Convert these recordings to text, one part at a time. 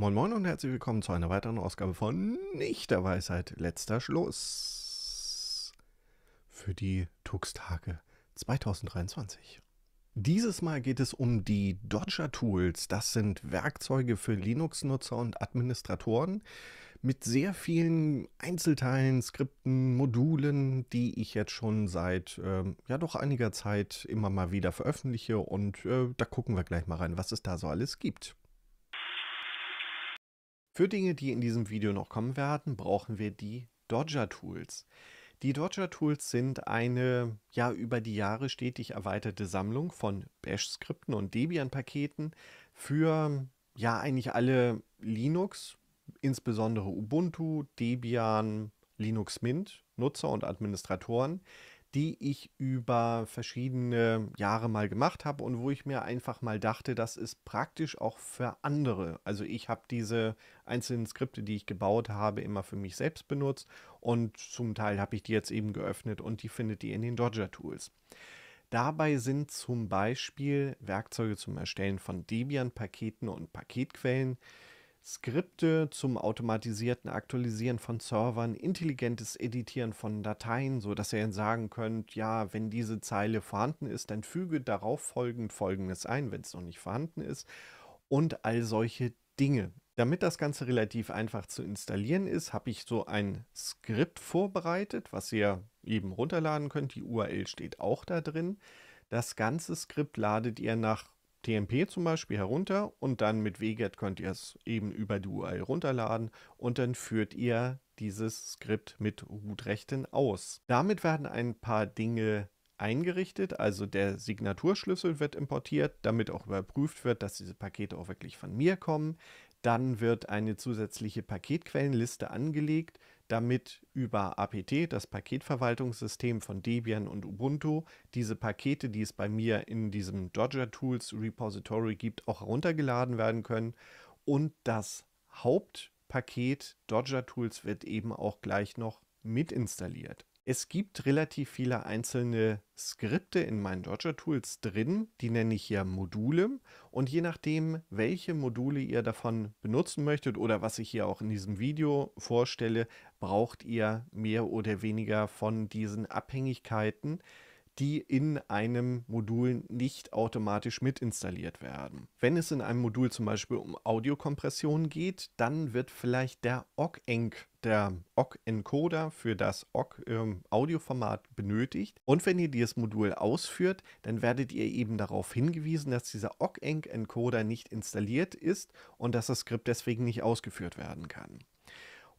Moin Moin und herzlich willkommen zu einer weiteren Ausgabe von Nicht der Weisheit, letzter Schluss für die Tuxtage 2023. Dieses Mal geht es um die Dodger Tools. Das sind Werkzeuge für Linux-Nutzer und Administratoren mit sehr vielen Einzelteilen, Skripten, Modulen, die ich jetzt schon seit äh, ja doch einiger Zeit immer mal wieder veröffentliche und äh, da gucken wir gleich mal rein, was es da so alles gibt. Für Dinge, die in diesem Video noch kommen werden, brauchen wir die Dodger Tools. Die Dodger Tools sind eine ja über die Jahre stetig erweiterte Sammlung von Bash-Skripten und Debian-Paketen für ja eigentlich alle Linux, insbesondere Ubuntu, Debian, Linux Mint Nutzer und Administratoren, die ich über verschiedene Jahre mal gemacht habe und wo ich mir einfach mal dachte, das ist praktisch auch für andere. Also ich habe diese einzelnen Skripte, die ich gebaut habe, immer für mich selbst benutzt und zum Teil habe ich die jetzt eben geöffnet und die findet ihr in den Dodger Tools. Dabei sind zum Beispiel Werkzeuge zum Erstellen von Debian-Paketen und Paketquellen, Skripte zum automatisierten Aktualisieren von Servern, intelligentes Editieren von Dateien, sodass ihr dann sagen könnt, ja, wenn diese Zeile vorhanden ist, dann füge darauf folgend folgendes ein, wenn es noch nicht vorhanden ist und all solche Dinge. Damit das Ganze relativ einfach zu installieren ist, habe ich so ein Skript vorbereitet, was ihr eben runterladen könnt. Die URL steht auch da drin. Das ganze Skript ladet ihr nach TMP zum Beispiel herunter und dann mit WGET könnt ihr es eben über die URL runterladen und dann führt ihr dieses Skript mit root aus. Damit werden ein paar Dinge eingerichtet, also der Signaturschlüssel wird importiert, damit auch überprüft wird, dass diese Pakete auch wirklich von mir kommen. Dann wird eine zusätzliche Paketquellenliste angelegt, damit über APT, das Paketverwaltungssystem von Debian und Ubuntu, diese Pakete, die es bei mir in diesem Dodger Tools Repository gibt, auch heruntergeladen werden können. Und das Hauptpaket Dodger Tools wird eben auch gleich noch mit installiert. Es gibt relativ viele einzelne Skripte in meinen Dodger Tools drin, die nenne ich hier Module und je nachdem, welche Module ihr davon benutzen möchtet oder was ich hier auch in diesem Video vorstelle, braucht ihr mehr oder weniger von diesen Abhängigkeiten die in einem Modul nicht automatisch mit installiert werden. Wenn es in einem Modul zum Beispiel um Audiokompression geht, dann wird vielleicht der OGENC der OGG-Encoder für das OGG-Audioformat ähm, benötigt. Und wenn ihr dieses Modul ausführt, dann werdet ihr eben darauf hingewiesen, dass dieser OGG-Encoder nicht installiert ist und dass das Skript deswegen nicht ausgeführt werden kann.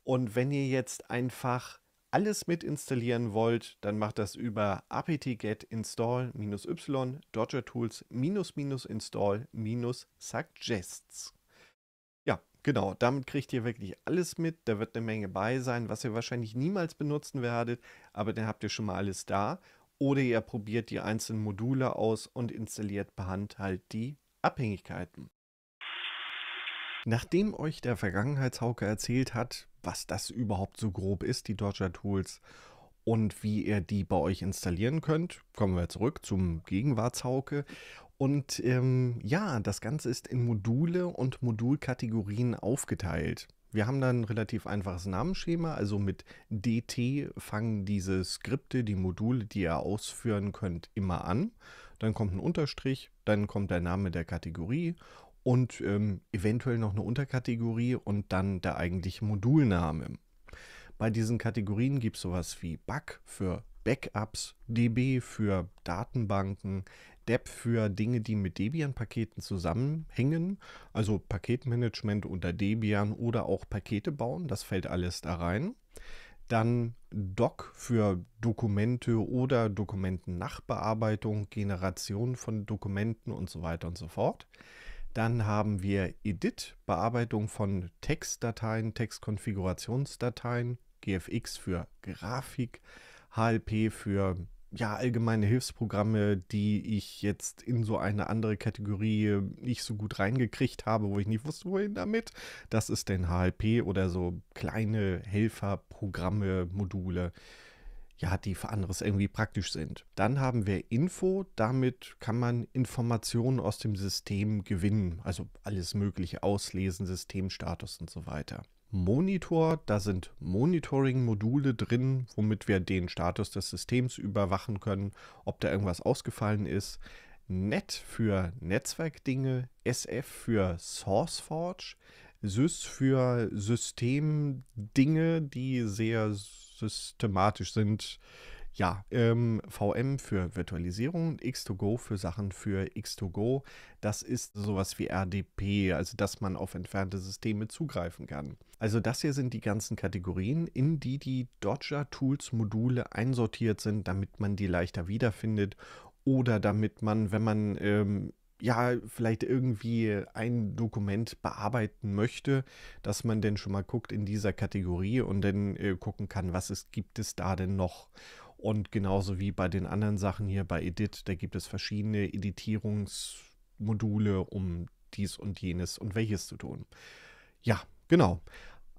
Und wenn ihr jetzt einfach alles mit installieren wollt, dann macht das über apt-get install-y dodger tools install-suggests. Ja, genau, damit kriegt ihr wirklich alles mit. Da wird eine Menge bei sein, was ihr wahrscheinlich niemals benutzen werdet, aber dann habt ihr schon mal alles da. Oder ihr probiert die einzelnen Module aus und installiert per Hand halt die Abhängigkeiten. Nachdem euch der Vergangenheitshauke erzählt hat, was das überhaupt so grob ist, die Dodger Tools, und wie ihr die bei euch installieren könnt, kommen wir zurück zum Gegenwartshauke. Und ähm, ja, das Ganze ist in Module und Modulkategorien aufgeteilt. Wir haben dann ein relativ einfaches Namensschema, also mit DT fangen diese Skripte, die Module, die ihr ausführen könnt, immer an. Dann kommt ein Unterstrich, dann kommt der Name der Kategorie und ähm, eventuell noch eine Unterkategorie und dann der eigentliche Modulname. Bei diesen Kategorien gibt es sowas wie Bug für Backups, DB für Datenbanken, DEP für Dinge, die mit Debian-Paketen zusammenhängen, also Paketmanagement unter Debian oder auch Pakete bauen, das fällt alles da rein. Dann Doc für Dokumente oder Dokumentennachbearbeitung, Generation von Dokumenten und so weiter und so fort. Dann haben wir Edit, Bearbeitung von Textdateien, Textkonfigurationsdateien, GFX für Grafik, HLP für ja, allgemeine Hilfsprogramme, die ich jetzt in so eine andere Kategorie äh, nicht so gut reingekriegt habe, wo ich nicht wusste, wohin damit. Das ist denn HLP oder so kleine Helferprogramme, Module, ja, die für anderes irgendwie praktisch sind. Dann haben wir Info, damit kann man Informationen aus dem System gewinnen, also alles mögliche auslesen, Systemstatus und so weiter. Monitor, da sind Monitoring-Module drin, womit wir den Status des Systems überwachen können, ob da irgendwas ausgefallen ist. Net für Netzwerkdinge, SF für SourceForge, Sys für Systemdinge, die sehr systematisch sind. Ja, ähm, VM für Virtualisierung, X2Go für Sachen für X2Go. Das ist sowas wie RDP, also dass man auf entfernte Systeme zugreifen kann. Also das hier sind die ganzen Kategorien, in die die Dodger Tools Module einsortiert sind, damit man die leichter wiederfindet oder damit man, wenn man ähm, ja, vielleicht irgendwie ein Dokument bearbeiten möchte, dass man denn schon mal guckt in dieser Kategorie und dann äh, gucken kann, was es gibt es da denn noch. Und genauso wie bei den anderen Sachen hier bei Edit, da gibt es verschiedene Editierungsmodule, um dies und jenes und welches zu tun. Ja, genau.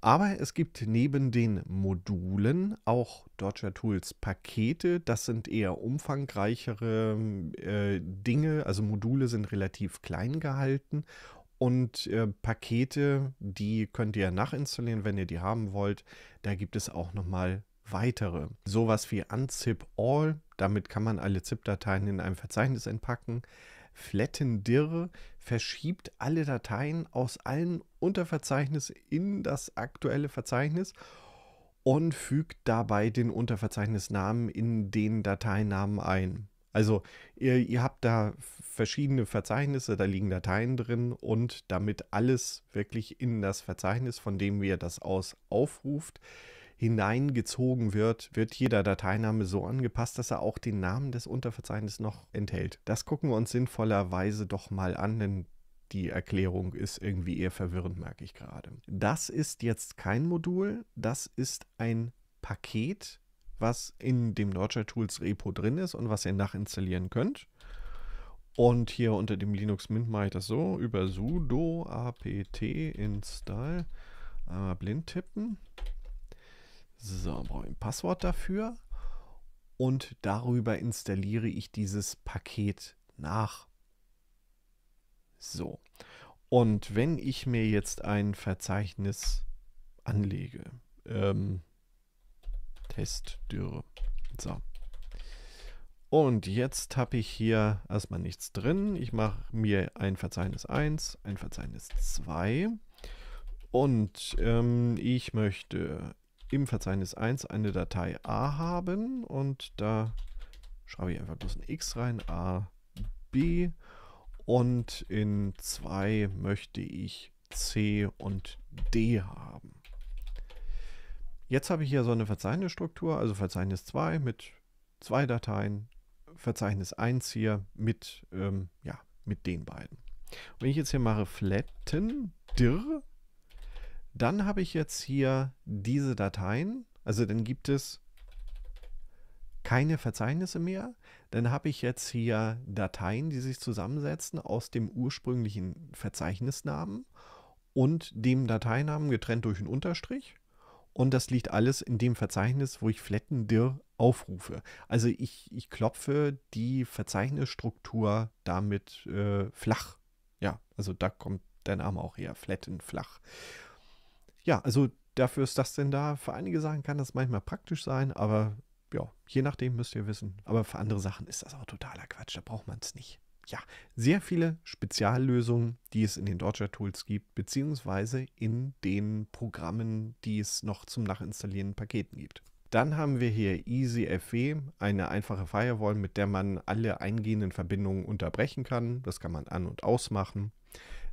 Aber es gibt neben den Modulen auch Dodger Tools Pakete. Das sind eher umfangreichere äh, Dinge. Also Module sind relativ klein gehalten. Und äh, Pakete, die könnt ihr nachinstallieren, wenn ihr die haben wollt. Da gibt es auch nochmal weitere. Sowas wie unzip all, damit kann man alle ZIP-Dateien in einem Verzeichnis entpacken. Flattendir verschiebt alle Dateien aus allen Unterverzeichnissen in das aktuelle Verzeichnis und fügt dabei den Unterverzeichnisnamen in den Dateinamen ein. Also ihr, ihr, habt da verschiedene Verzeichnisse, da liegen Dateien drin und damit alles wirklich in das Verzeichnis, von dem ihr das aus aufruft, hineingezogen wird, wird jeder Dateiname so angepasst, dass er auch den Namen des Unterverzeichnisses noch enthält. Das gucken wir uns sinnvollerweise doch mal an, denn die Erklärung ist irgendwie eher verwirrend, merke ich gerade. Das ist jetzt kein Modul, das ist ein Paket, was in dem Nurture Tools Repo drin ist und was ihr nachinstallieren könnt. Und hier unter dem Linux Mint mache ich das so über sudo apt install einmal äh, blind tippen so, brauche ich ein Passwort dafür. Und darüber installiere ich dieses Paket nach. So. Und wenn ich mir jetzt ein Verzeichnis anlege, ähm, Testdürre. So. Und jetzt habe ich hier erstmal nichts drin. Ich mache mir ein Verzeichnis 1, ein Verzeichnis 2. Und ähm, ich möchte im Verzeichnis 1 eine Datei A haben und da schreibe ich einfach bloß ein X rein, A, B und in 2 möchte ich C und D haben. Jetzt habe ich hier so eine Verzeichnisstruktur, also Verzeichnis 2 mit zwei Dateien, Verzeichnis 1 hier mit, ähm, ja, mit den beiden. Wenn ich jetzt hier mache flatten dir, dann habe ich jetzt hier diese Dateien. Also dann gibt es keine Verzeichnisse mehr. Dann habe ich jetzt hier Dateien, die sich zusammensetzen aus dem ursprünglichen Verzeichnisnamen und dem Dateinamen getrennt durch einen Unterstrich. Und das liegt alles in dem Verzeichnis, wo ich flatten-dir aufrufe. Also ich, ich klopfe die Verzeichnisstruktur damit äh, flach. Ja, also da kommt der Name auch her, flatten, flach ja, also dafür ist das denn da. Für einige Sachen kann das manchmal praktisch sein, aber ja, je nachdem müsst ihr wissen. Aber für andere Sachen ist das auch totaler Quatsch, da braucht man es nicht. Ja, sehr viele Speziallösungen, die es in den Dodger Tools gibt, beziehungsweise in den Programmen, die es noch zum nachinstallieren Paketen gibt. Dann haben wir hier EasyFW, eine einfache Firewall, mit der man alle eingehenden Verbindungen unterbrechen kann. Das kann man an- und ausmachen.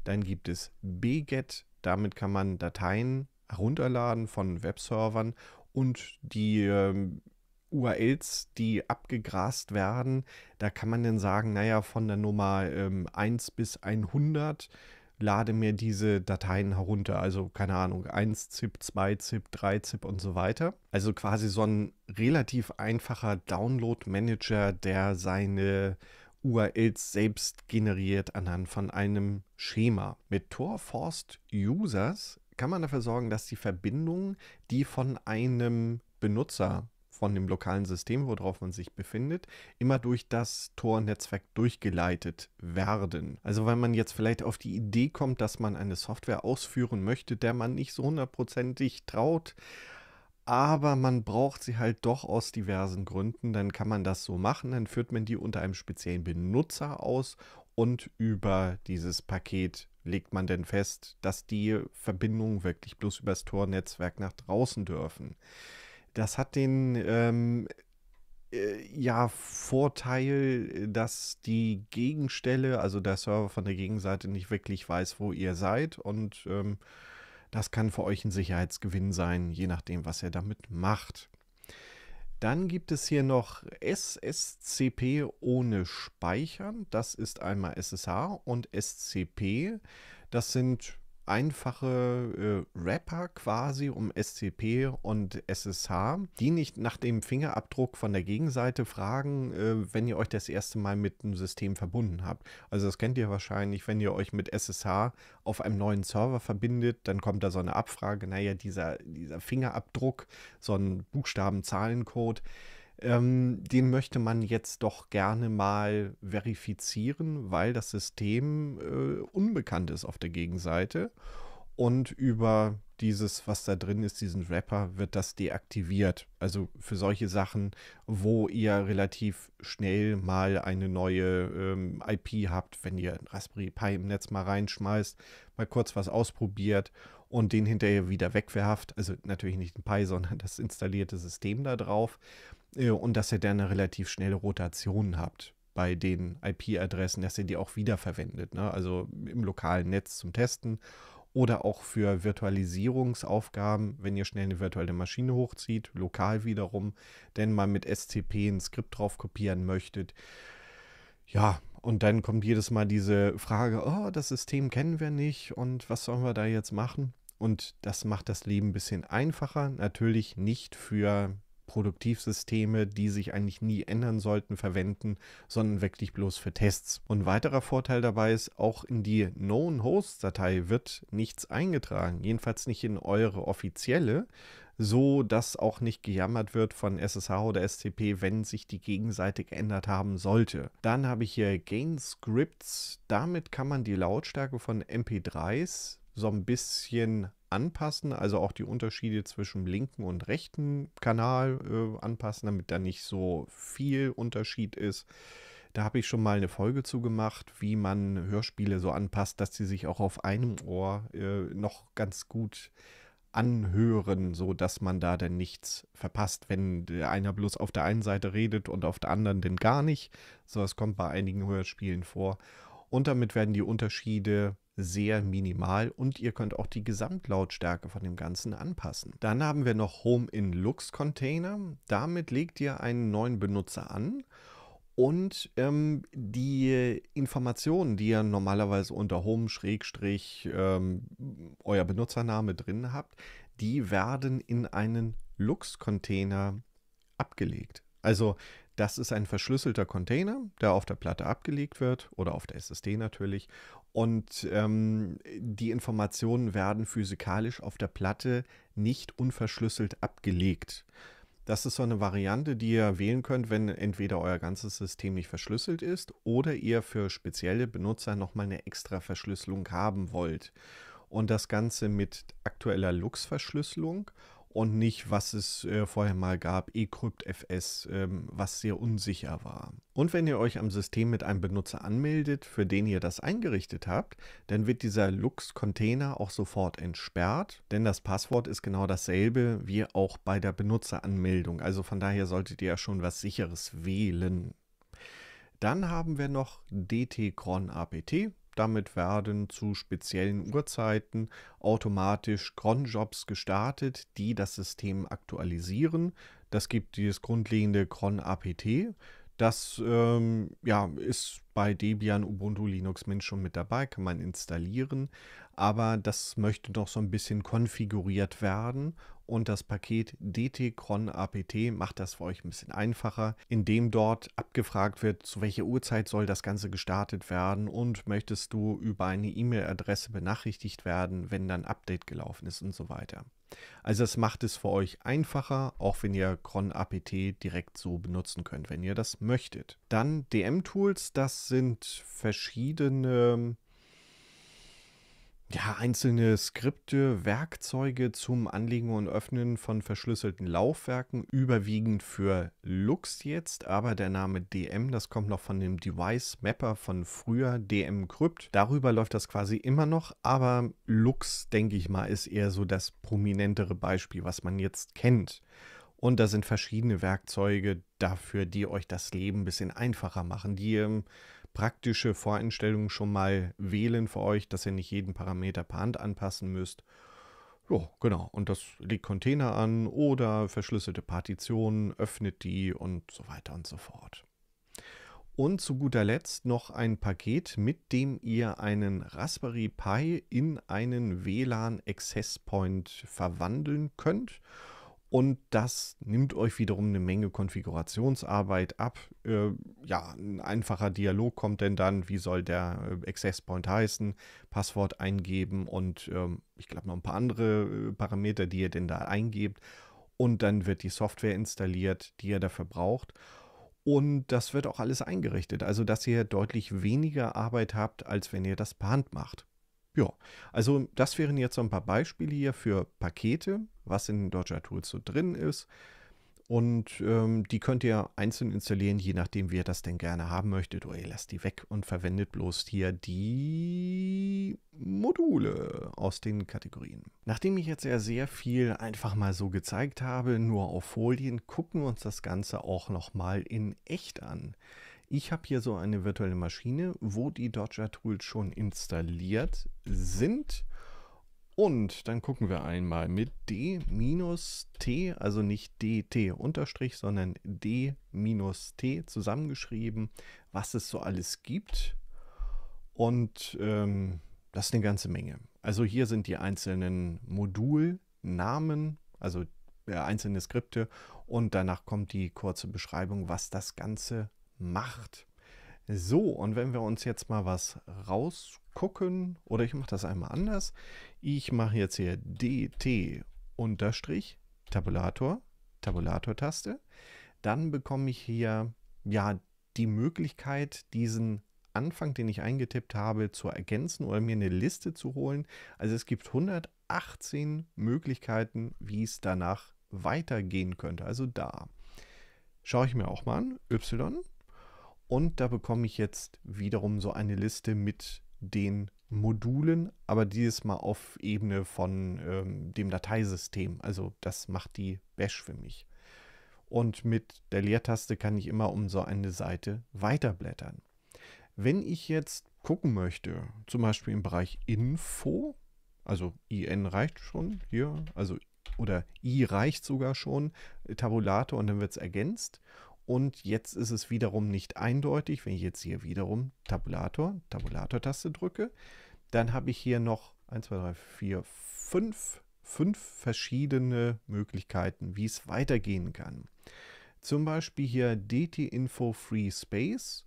Dann gibt es bget, damit kann man Dateien herunterladen von Webservern und die ähm, URLs, die abgegrast werden, da kann man dann sagen, naja, von der Nummer ähm, 1 bis 100 lade mir diese Dateien herunter. Also keine Ahnung, 1 ZIP, 2 ZIP, 3 ZIP und so weiter. Also quasi so ein relativ einfacher Download-Manager, der seine URLs selbst generiert anhand von einem Schema. Mit Tor Forced Users kann man dafür sorgen, dass die Verbindungen, die von einem Benutzer von dem lokalen System, worauf man sich befindet, immer durch das Tor-Netzwerk durchgeleitet werden. Also wenn man jetzt vielleicht auf die Idee kommt, dass man eine Software ausführen möchte, der man nicht so hundertprozentig traut, aber man braucht sie halt doch aus diversen Gründen. Dann kann man das so machen, dann führt man die unter einem speziellen Benutzer aus und über dieses Paket legt man dann fest, dass die Verbindungen wirklich bloß übers Tor-Netzwerk nach draußen dürfen. Das hat den ähm, äh, ja Vorteil, dass die Gegenstelle, also der Server von der Gegenseite nicht wirklich weiß, wo ihr seid und ähm, das kann für euch ein Sicherheitsgewinn sein, je nachdem, was ihr damit macht. Dann gibt es hier noch SSCP ohne Speichern. Das ist einmal SSH und SCP. Das sind einfache äh, Rapper quasi um SCP und SSH, die nicht nach dem Fingerabdruck von der Gegenseite fragen, äh, wenn ihr euch das erste Mal mit einem System verbunden habt. Also das kennt ihr wahrscheinlich, wenn ihr euch mit SSH auf einem neuen Server verbindet, dann kommt da so eine Abfrage, naja, dieser, dieser Fingerabdruck, so ein Buchstaben-Zahlencode ähm, den möchte man jetzt doch gerne mal verifizieren, weil das System äh, unbekannt ist auf der Gegenseite. Und über dieses, was da drin ist, diesen Wrapper, wird das deaktiviert. Also für solche Sachen, wo ihr relativ schnell mal eine neue ähm, IP habt, wenn ihr ein Raspberry Pi im Netz mal reinschmeißt, mal kurz was ausprobiert und den hinterher wieder wegwerft. Also natürlich nicht ein Pi, sondern das installierte System da drauf. Äh, und dass ihr dann eine relativ schnelle Rotation habt bei den IP-Adressen, dass ihr die auch wiederverwendet, ne? also im lokalen Netz zum Testen oder auch für Virtualisierungsaufgaben, wenn ihr schnell eine virtuelle Maschine hochzieht, lokal wiederum, denn mal mit SCP ein Skript drauf kopieren möchtet. Ja, und dann kommt jedes Mal diese Frage, oh, das System kennen wir nicht und was sollen wir da jetzt machen? Und das macht das Leben ein bisschen einfacher, natürlich nicht für Produktivsysteme, die sich eigentlich nie ändern sollten, verwenden, sondern wirklich bloß für Tests. Und weiterer Vorteil dabei ist, auch in die Known Host Datei wird nichts eingetragen, jedenfalls nicht in eure offizielle, so dass auch nicht gejammert wird von SSH oder SCP, wenn sich die Gegenseite geändert haben sollte. Dann habe ich hier Gain Scripts. Damit kann man die Lautstärke von MP3s so ein bisschen anpassen, also auch die Unterschiede zwischen linken und rechten Kanal äh, anpassen, damit da nicht so viel Unterschied ist. Da habe ich schon mal eine Folge zu gemacht, wie man Hörspiele so anpasst, dass sie sich auch auf einem Ohr äh, noch ganz gut anhören, so dass man da dann nichts verpasst, wenn einer bloß auf der einen Seite redet und auf der anderen denn gar nicht. So, das kommt bei einigen Hörspielen vor. Und damit werden die Unterschiede sehr minimal und ihr könnt auch die Gesamtlautstärke von dem Ganzen anpassen. Dann haben wir noch Home in Lux Container. Damit legt ihr einen neuen Benutzer an und ähm, die Informationen, die ihr normalerweise unter Home Schrägstrich ähm, euer Benutzername drin habt, die werden in einen Lux Container abgelegt. Also das ist ein verschlüsselter Container, der auf der Platte abgelegt wird oder auf der SSD natürlich. Und ähm, die Informationen werden physikalisch auf der Platte nicht unverschlüsselt abgelegt. Das ist so eine Variante, die ihr wählen könnt, wenn entweder euer ganzes System nicht verschlüsselt ist oder ihr für spezielle Benutzer nochmal eine extra Verschlüsselung haben wollt. Und das Ganze mit aktueller Lux-Verschlüsselung und nicht, was es äh, vorher mal gab, eCryptFS, ähm, was sehr unsicher war. Und wenn ihr euch am System mit einem Benutzer anmeldet, für den ihr das eingerichtet habt, dann wird dieser Lux-Container auch sofort entsperrt, denn das Passwort ist genau dasselbe wie auch bei der Benutzeranmeldung. Also von daher solltet ihr ja schon was Sicheres wählen. Dann haben wir noch DTCron APT. Damit werden zu speziellen Uhrzeiten automatisch cron-Jobs gestartet, die das System aktualisieren. Das gibt dieses grundlegende cron-apt. Das ähm, ja, ist bei Debian, Ubuntu, Linux Mint schon mit dabei, kann man installieren aber das möchte noch so ein bisschen konfiguriert werden und das Paket DT-Cron APT macht das für euch ein bisschen einfacher, indem dort abgefragt wird, zu welcher Uhrzeit soll das Ganze gestartet werden und möchtest du über eine E-Mail-Adresse benachrichtigt werden, wenn dann Update gelaufen ist und so weiter. Also es macht es für euch einfacher, auch wenn ihr Cron APT direkt so benutzen könnt, wenn ihr das möchtet. Dann DM-Tools, das sind verschiedene ja, einzelne Skripte, Werkzeuge zum Anlegen und Öffnen von verschlüsselten Laufwerken, überwiegend für Lux jetzt, aber der Name DM, das kommt noch von dem Device Mapper von früher, DM Crypt. Darüber läuft das quasi immer noch, aber Lux, denke ich mal, ist eher so das prominentere Beispiel, was man jetzt kennt. Und da sind verschiedene Werkzeuge dafür, die euch das Leben ein bisschen einfacher machen, die ähm, praktische Voreinstellungen schon mal wählen für euch, dass ihr nicht jeden Parameter per Hand anpassen müsst. Ja, genau. Und das legt Container an oder verschlüsselte Partitionen, öffnet die und so weiter und so fort. Und zu guter Letzt noch ein Paket, mit dem ihr einen Raspberry Pi in einen WLAN Access Point verwandeln könnt und das nimmt euch wiederum eine Menge Konfigurationsarbeit ab. Äh, ja, ein einfacher Dialog kommt denn dann, wie soll der äh, Access Point heißen, Passwort eingeben und äh, ich glaube noch ein paar andere äh, Parameter, die ihr denn da eingebt. Und dann wird die Software installiert, die ihr dafür braucht. Und das wird auch alles eingerichtet, also dass ihr deutlich weniger Arbeit habt, als wenn ihr das per Hand macht. Ja, also das wären jetzt so ein paar Beispiele hier für Pakete, was in Dodger Tools so drin ist. Und ähm, die könnt ihr einzeln installieren, je nachdem, wie ihr das denn gerne haben möchtet. Oder ihr lasst die weg und verwendet bloß hier die Module aus den Kategorien. Nachdem ich jetzt ja sehr viel einfach mal so gezeigt habe, nur auf Folien, gucken wir uns das Ganze auch nochmal in echt an. Ich habe hier so eine virtuelle Maschine, wo die Dodger Tools schon installiert sind. Und dann gucken wir einmal mit D minus T, also nicht DT unterstrich, sondern D minus T zusammengeschrieben, was es so alles gibt. Und ähm, das ist eine ganze Menge. Also hier sind die einzelnen Modulnamen, also äh, einzelne Skripte und danach kommt die kurze Beschreibung, was das Ganze macht. So, und wenn wir uns jetzt mal was raus gucken oder ich mache das einmal anders. Ich mache jetzt hier dt unterstrich Tabulator, Tabulator-Taste. Dann bekomme ich hier ja die Möglichkeit, diesen Anfang, den ich eingetippt habe, zu ergänzen oder mir eine Liste zu holen. Also es gibt 118 Möglichkeiten, wie es danach weitergehen könnte. Also da schaue ich mir auch mal an, y. Und da bekomme ich jetzt wiederum so eine Liste mit den Modulen, aber dieses Mal auf Ebene von ähm, dem Dateisystem. Also das macht die Bash für mich. Und mit der Leertaste kann ich immer um so eine Seite weiterblättern. Wenn ich jetzt gucken möchte, zum Beispiel im Bereich Info, also IN reicht schon hier, also oder I reicht sogar schon, Tabulator und dann wird es ergänzt. Und jetzt ist es wiederum nicht eindeutig. Wenn ich jetzt hier wiederum Tabulator, Tabulator-Taste drücke, dann habe ich hier noch 1, 2, 3, 4, 5, 5 verschiedene Möglichkeiten, wie es weitergehen kann. Zum Beispiel hier DT-Info Free Space.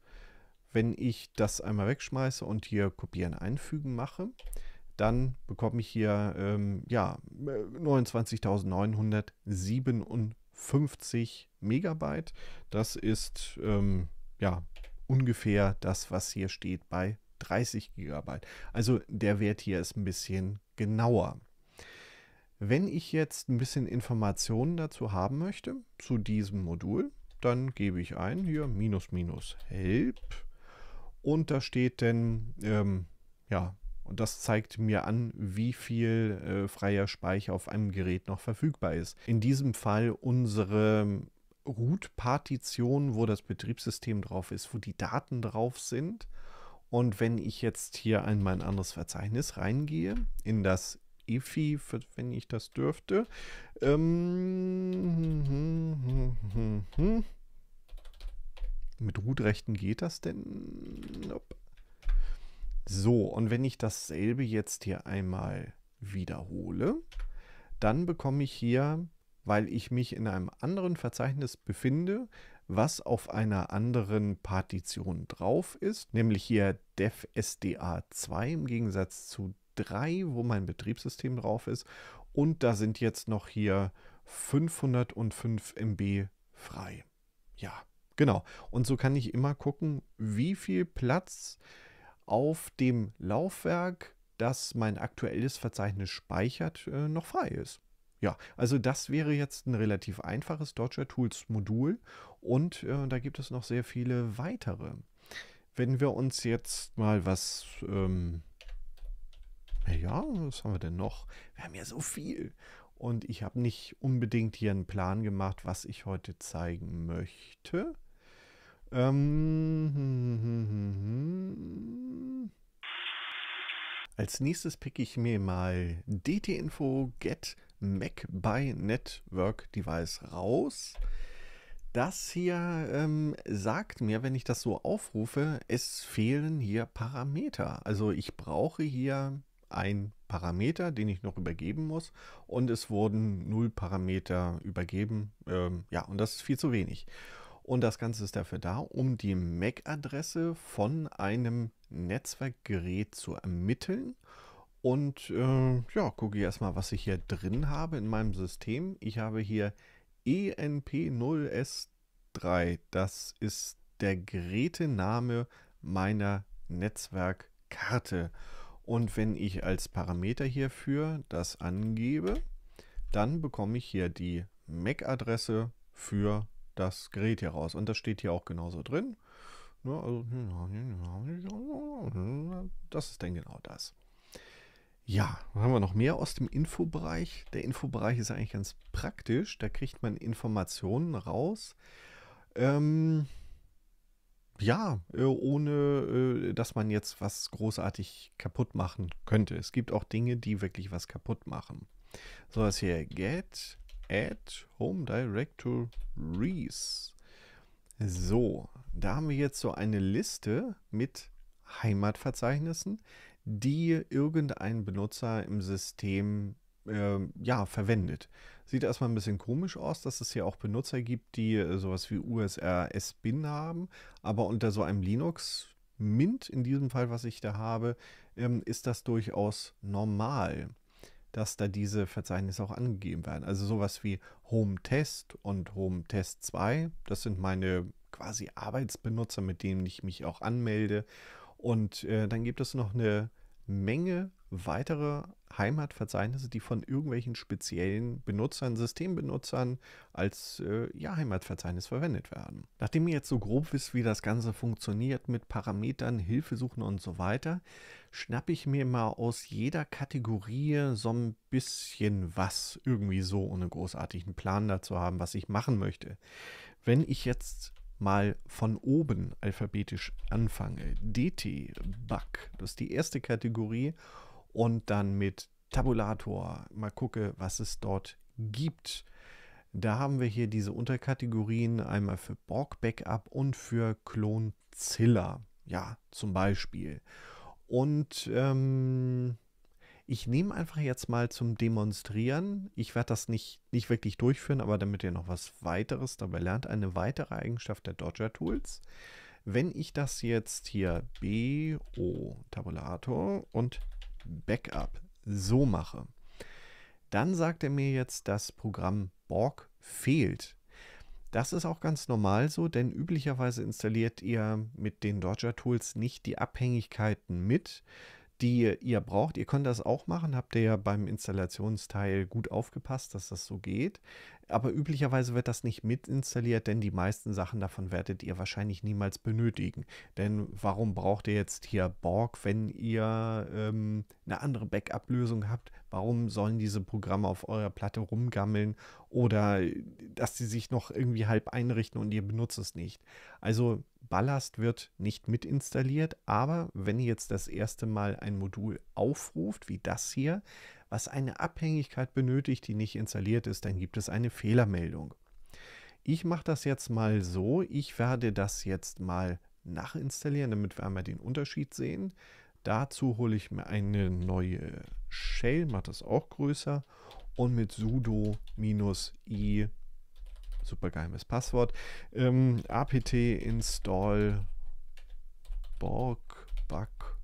Wenn ich das einmal wegschmeiße und hier Kopieren einfügen mache, dann bekomme ich hier ähm, ja, 29.957 äh, 50 Megabyte. Das ist ähm, ja ungefähr das, was hier steht bei 30 Gigabyte. Also der Wert hier ist ein bisschen genauer. Wenn ich jetzt ein bisschen Informationen dazu haben möchte, zu diesem Modul, dann gebe ich ein, hier minus minus help und da steht dann, ähm, ja, und das zeigt mir an, wie viel äh, freier Speicher auf einem Gerät noch verfügbar ist. In diesem Fall unsere Root-Partition, wo das Betriebssystem drauf ist, wo die Daten drauf sind. Und wenn ich jetzt hier in mein anderes Verzeichnis reingehe, in das EFI, wenn ich das dürfte, ähm, hm, hm, hm, mit Root-Rechten geht das denn? Nope. So, und wenn ich dasselbe jetzt hier einmal wiederhole, dann bekomme ich hier, weil ich mich in einem anderen Verzeichnis befinde, was auf einer anderen Partition drauf ist, nämlich hier def sda 2 im Gegensatz zu 3, wo mein Betriebssystem drauf ist. Und da sind jetzt noch hier 505 MB frei. Ja, genau. Und so kann ich immer gucken, wie viel Platz auf dem Laufwerk, das mein aktuelles Verzeichnis speichert, äh, noch frei ist. Ja, also das wäre jetzt ein relativ einfaches Dodger Tools Modul und äh, da gibt es noch sehr viele weitere. Wenn wir uns jetzt mal was, ähm, ja, was haben wir denn noch? Wir haben ja so viel und ich habe nicht unbedingt hier einen Plan gemacht, was ich heute zeigen möchte. Ähm, hm, hm, hm, Als nächstes picke ich mir mal DT-Info Get Mac by Network Device raus. Das hier ähm, sagt mir, wenn ich das so aufrufe, es fehlen hier Parameter. Also ich brauche hier ein Parameter, den ich noch übergeben muss. Und es wurden null Parameter übergeben. Ähm, ja, und das ist viel zu wenig. Und das Ganze ist dafür da, um die MAC-Adresse von einem Netzwerkgerät zu ermitteln. Und äh, ja, gucke ich erstmal, was ich hier drin habe in meinem System. Ich habe hier ENP0S3. Das ist der Gerätename meiner Netzwerkkarte. Und wenn ich als Parameter hierfür das angebe, dann bekomme ich hier die MAC-Adresse für das Gerät hier raus. Und das steht hier auch genauso drin. Ne, also, das ist dann genau das. Ja, dann haben wir noch mehr aus dem Infobereich. Der Infobereich ist eigentlich ganz praktisch. Da kriegt man Informationen raus. Ähm, ja, äh, ohne äh, dass man jetzt was großartig kaputt machen könnte. Es gibt auch Dinge, die wirklich was kaputt machen. So, was hier get Add Home Directories. So, da haben wir jetzt so eine Liste mit Heimatverzeichnissen, die irgendein Benutzer im System äh, ja, verwendet. Sieht erstmal ein bisschen komisch aus, dass es hier auch Benutzer gibt, die äh, sowas wie USRS-Bin haben, aber unter so einem Linux Mint in diesem Fall, was ich da habe, ähm, ist das durchaus normal dass da diese Verzeichnisse auch angegeben werden. Also sowas wie Home Test und Home Test 2, das sind meine quasi Arbeitsbenutzer, mit denen ich mich auch anmelde. Und äh, dann gibt es noch eine Menge weitere Heimatverzeichnisse, die von irgendwelchen speziellen Benutzern, Systembenutzern als äh, ja, Heimatverzeichnis verwendet werden. Nachdem ihr jetzt so grob wisst, wie das Ganze funktioniert mit Parametern, Hilfesuchen und so weiter, schnappe ich mir mal aus jeder Kategorie so ein bisschen was irgendwie so, ohne großartigen Plan dazu haben, was ich machen möchte. Wenn ich jetzt mal von oben alphabetisch anfange, DT, Bug, das ist die erste Kategorie und dann mit Tabulator mal gucke, was es dort gibt. Da haben wir hier diese Unterkategorien einmal für Borg Backup und für Klonzilla. Ja, zum Beispiel. Und ähm, ich nehme einfach jetzt mal zum Demonstrieren. Ich werde das nicht, nicht wirklich durchführen, aber damit ihr noch was weiteres dabei lernt, eine weitere Eigenschaft der Dodger Tools. Wenn ich das jetzt hier BO Tabulator und Backup so mache, dann sagt er mir jetzt, das Programm Borg fehlt. Das ist auch ganz normal so, denn üblicherweise installiert ihr mit den Dodger Tools nicht die Abhängigkeiten mit, die ihr braucht. Ihr könnt das auch machen, habt ihr ja beim Installationsteil gut aufgepasst, dass das so geht. Aber üblicherweise wird das nicht mit installiert, denn die meisten Sachen davon werdet ihr wahrscheinlich niemals benötigen. Denn warum braucht ihr jetzt hier Borg, wenn ihr ähm, eine andere Backup-Lösung habt, Warum sollen diese Programme auf eurer Platte rumgammeln oder äh, dass sie sich noch irgendwie halb einrichten und ihr benutzt es nicht? Also Ballast wird nicht mit installiert, aber wenn ihr jetzt das erste Mal ein Modul aufruft, wie das hier, was eine Abhängigkeit benötigt, die nicht installiert ist, dann gibt es eine Fehlermeldung. Ich mache das jetzt mal so, ich werde das jetzt mal nachinstallieren, damit wir einmal den Unterschied sehen. Dazu hole ich mir eine neue Shell, mache das auch größer und mit sudo-i super geheimes Passwort ähm, apt install borg bug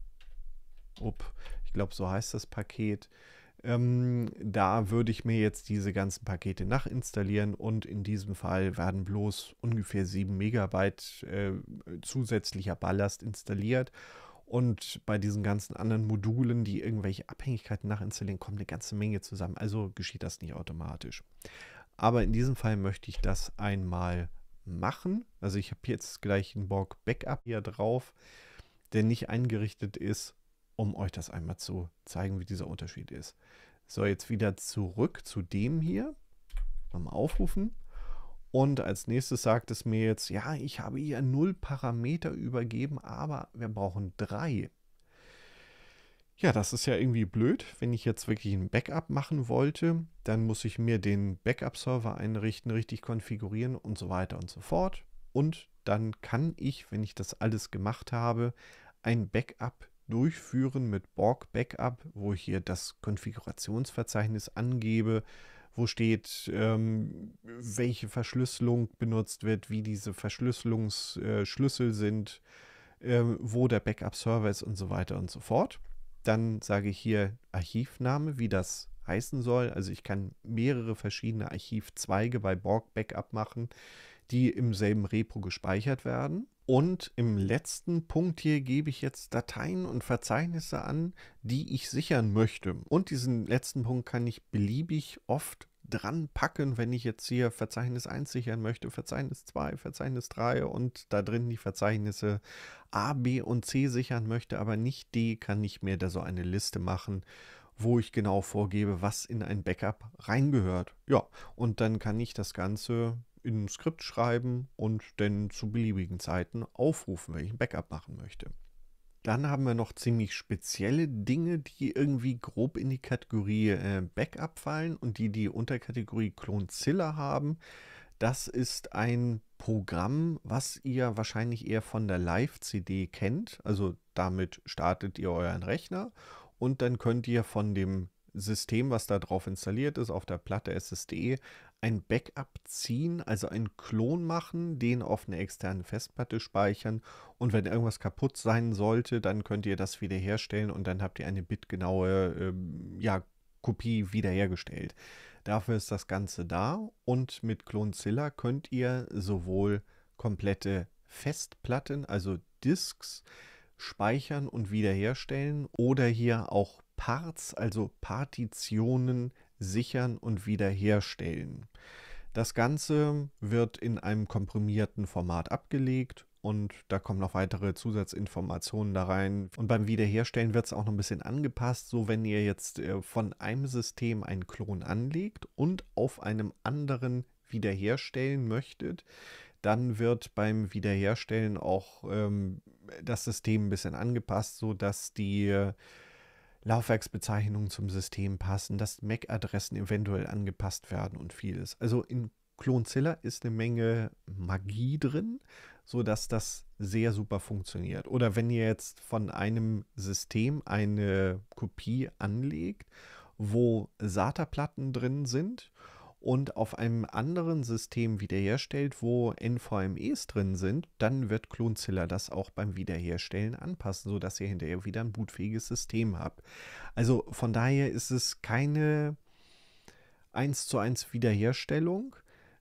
up ich glaube so heißt das Paket ähm, da würde ich mir jetzt diese ganzen Pakete nachinstallieren und in diesem Fall werden bloß ungefähr 7 Megabyte äh, zusätzlicher Ballast installiert und bei diesen ganzen anderen Modulen, die irgendwelche Abhängigkeiten nachinstallieren, kommt eine ganze Menge zusammen. Also geschieht das nicht automatisch. Aber in diesem Fall möchte ich das einmal machen. Also ich habe jetzt gleich einen Borg Backup hier drauf, der nicht eingerichtet ist, um euch das einmal zu zeigen, wie dieser Unterschied ist. So, jetzt wieder zurück zu dem hier. Mal aufrufen. Und als nächstes sagt es mir jetzt, ja, ich habe hier null Parameter übergeben, aber wir brauchen drei. Ja, das ist ja irgendwie blöd. Wenn ich jetzt wirklich ein Backup machen wollte, dann muss ich mir den Backup-Server einrichten, richtig konfigurieren und so weiter und so fort. Und dann kann ich, wenn ich das alles gemacht habe, ein Backup durchführen mit Borg Backup, wo ich hier das Konfigurationsverzeichnis angebe, wo steht, ähm, welche Verschlüsselung benutzt wird, wie diese Verschlüsselungsschlüssel äh, sind, ähm, wo der Backup-Server ist und so weiter und so fort. Dann sage ich hier Archivname, wie das heißen soll. Also ich kann mehrere verschiedene Archivzweige bei Borg Backup machen, die im selben Repo gespeichert werden. Und im letzten Punkt hier gebe ich jetzt Dateien und Verzeichnisse an, die ich sichern möchte. Und diesen letzten Punkt kann ich beliebig oft dran packen, wenn ich jetzt hier Verzeichnis 1 sichern möchte, Verzeichnis 2, Verzeichnis 3 und da drin die Verzeichnisse A, B und C sichern möchte, aber nicht D, kann ich mir da so eine Liste machen, wo ich genau vorgebe, was in ein Backup reingehört. Ja, und dann kann ich das Ganze in ein Skript schreiben und dann zu beliebigen Zeiten aufrufen, wenn ich ein Backup machen möchte. Dann haben wir noch ziemlich spezielle Dinge, die irgendwie grob in die Kategorie äh, Backup fallen und die die Unterkategorie Clonezilla haben. Das ist ein Programm, was ihr wahrscheinlich eher von der Live-CD kennt. Also damit startet ihr euren Rechner und dann könnt ihr von dem System, was da drauf installiert ist, auf der Platte SSD, ein Backup ziehen, also einen Klon machen, den auf einer externen Festplatte speichern und wenn irgendwas kaputt sein sollte, dann könnt ihr das wiederherstellen und dann habt ihr eine bitgenaue ähm, ja, Kopie wiederhergestellt. Dafür ist das Ganze da und mit Clonezilla könnt ihr sowohl komplette Festplatten, also Disks, speichern und wiederherstellen oder hier auch Parts, also Partitionen, sichern und wiederherstellen. Das Ganze wird in einem komprimierten Format abgelegt und da kommen noch weitere Zusatzinformationen da rein. Und beim Wiederherstellen wird es auch noch ein bisschen angepasst, so wenn ihr jetzt äh, von einem System einen Klon anlegt und auf einem anderen wiederherstellen möchtet, dann wird beim Wiederherstellen auch ähm, das System ein bisschen angepasst, sodass die äh, Laufwerksbezeichnungen zum System passen, dass MAC-Adressen eventuell angepasst werden und vieles. Also in Clonzilla ist eine Menge Magie drin, sodass das sehr super funktioniert. Oder wenn ihr jetzt von einem System eine Kopie anlegt, wo SATA-Platten drin sind und auf einem anderen System wiederherstellt, wo NVMEs drin sind, dann wird Klonzilla das auch beim Wiederherstellen anpassen, sodass ihr hinterher wieder ein bootfähiges System habt. Also von daher ist es keine 1 zu 1 Wiederherstellung,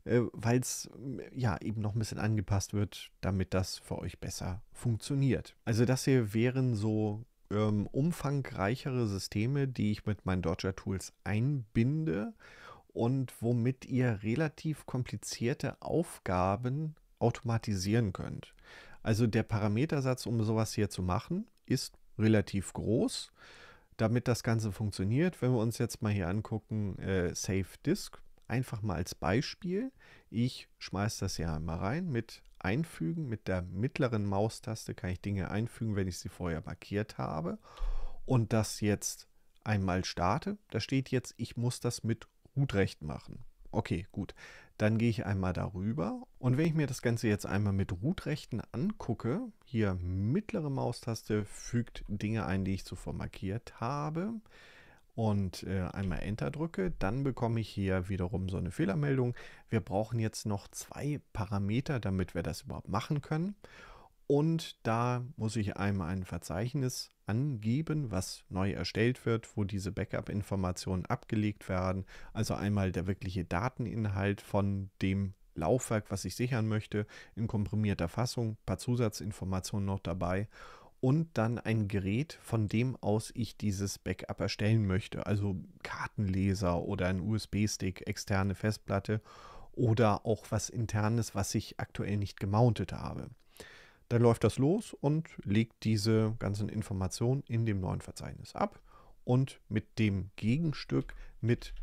äh, weil es äh, ja eben noch ein bisschen angepasst wird, damit das für euch besser funktioniert. Also das hier wären so ähm, umfangreichere Systeme, die ich mit meinen Dodger Tools einbinde und womit ihr relativ komplizierte Aufgaben automatisieren könnt. Also der Parametersatz, um sowas hier zu machen, ist relativ groß. Damit das Ganze funktioniert, wenn wir uns jetzt mal hier angucken, äh, Save Disk, einfach mal als Beispiel. Ich schmeiße das hier einmal rein mit Einfügen. Mit der mittleren Maustaste kann ich Dinge einfügen, wenn ich sie vorher markiert habe. Und das jetzt einmal starte, da steht jetzt, ich muss das mit gut recht machen. Okay, gut. Dann gehe ich einmal darüber. Und wenn ich mir das Ganze jetzt einmal mit root angucke, hier mittlere Maustaste fügt Dinge ein, die ich zuvor markiert habe. Und äh, einmal Enter drücke, dann bekomme ich hier wiederum so eine Fehlermeldung. Wir brauchen jetzt noch zwei Parameter, damit wir das überhaupt machen können. Und da muss ich einmal ein Verzeichnis angeben, was neu erstellt wird, wo diese Backup-Informationen abgelegt werden. Also einmal der wirkliche Dateninhalt von dem Laufwerk, was ich sichern möchte, in komprimierter Fassung, ein paar Zusatzinformationen noch dabei und dann ein Gerät, von dem aus ich dieses Backup erstellen möchte, also Kartenleser oder ein USB-Stick, externe Festplatte oder auch was internes, was ich aktuell nicht gemountet habe. Dann läuft das los und legt diese ganzen Informationen in dem neuen Verzeichnis ab und mit dem Gegenstück mit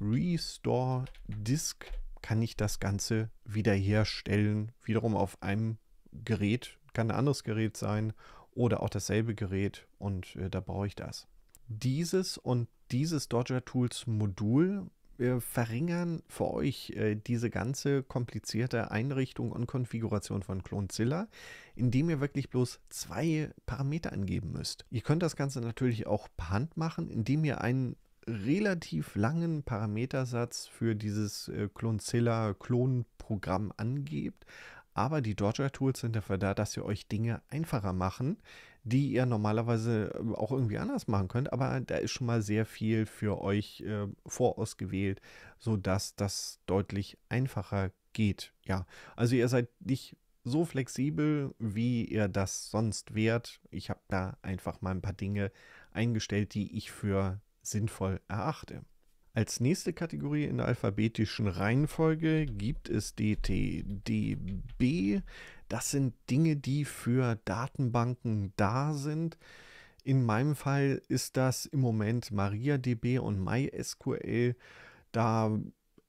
Restore Disk kann ich das Ganze wiederherstellen. Wiederum auf einem Gerät, kann ein anderes Gerät sein oder auch dasselbe Gerät und äh, da brauche ich das. Dieses und dieses Dodger Tools Modul äh, verringern für euch äh, diese ganze komplizierte Einrichtung und Konfiguration von Clonezilla, indem ihr wirklich bloß zwei Parameter angeben müsst. Ihr könnt das Ganze natürlich auch per Hand machen, indem ihr einen relativ langen Parametersatz für dieses äh, Clonezilla-Klonprogramm angebt. Aber die Dodger Tools sind dafür da, dass ihr euch Dinge einfacher machen, die ihr normalerweise ähm, auch irgendwie anders machen könnt. Aber da ist schon mal sehr viel für euch äh, vorausgewählt, sodass das deutlich einfacher geht. Ja, also ihr seid nicht so flexibel, wie ihr das sonst wärt. Ich habe da einfach mal ein paar Dinge eingestellt, die ich für sinnvoll erachte. Als nächste Kategorie in der alphabetischen Reihenfolge gibt es DTDB. Das sind Dinge, die für Datenbanken da sind. In meinem Fall ist das im Moment MariaDB und MySQL. Da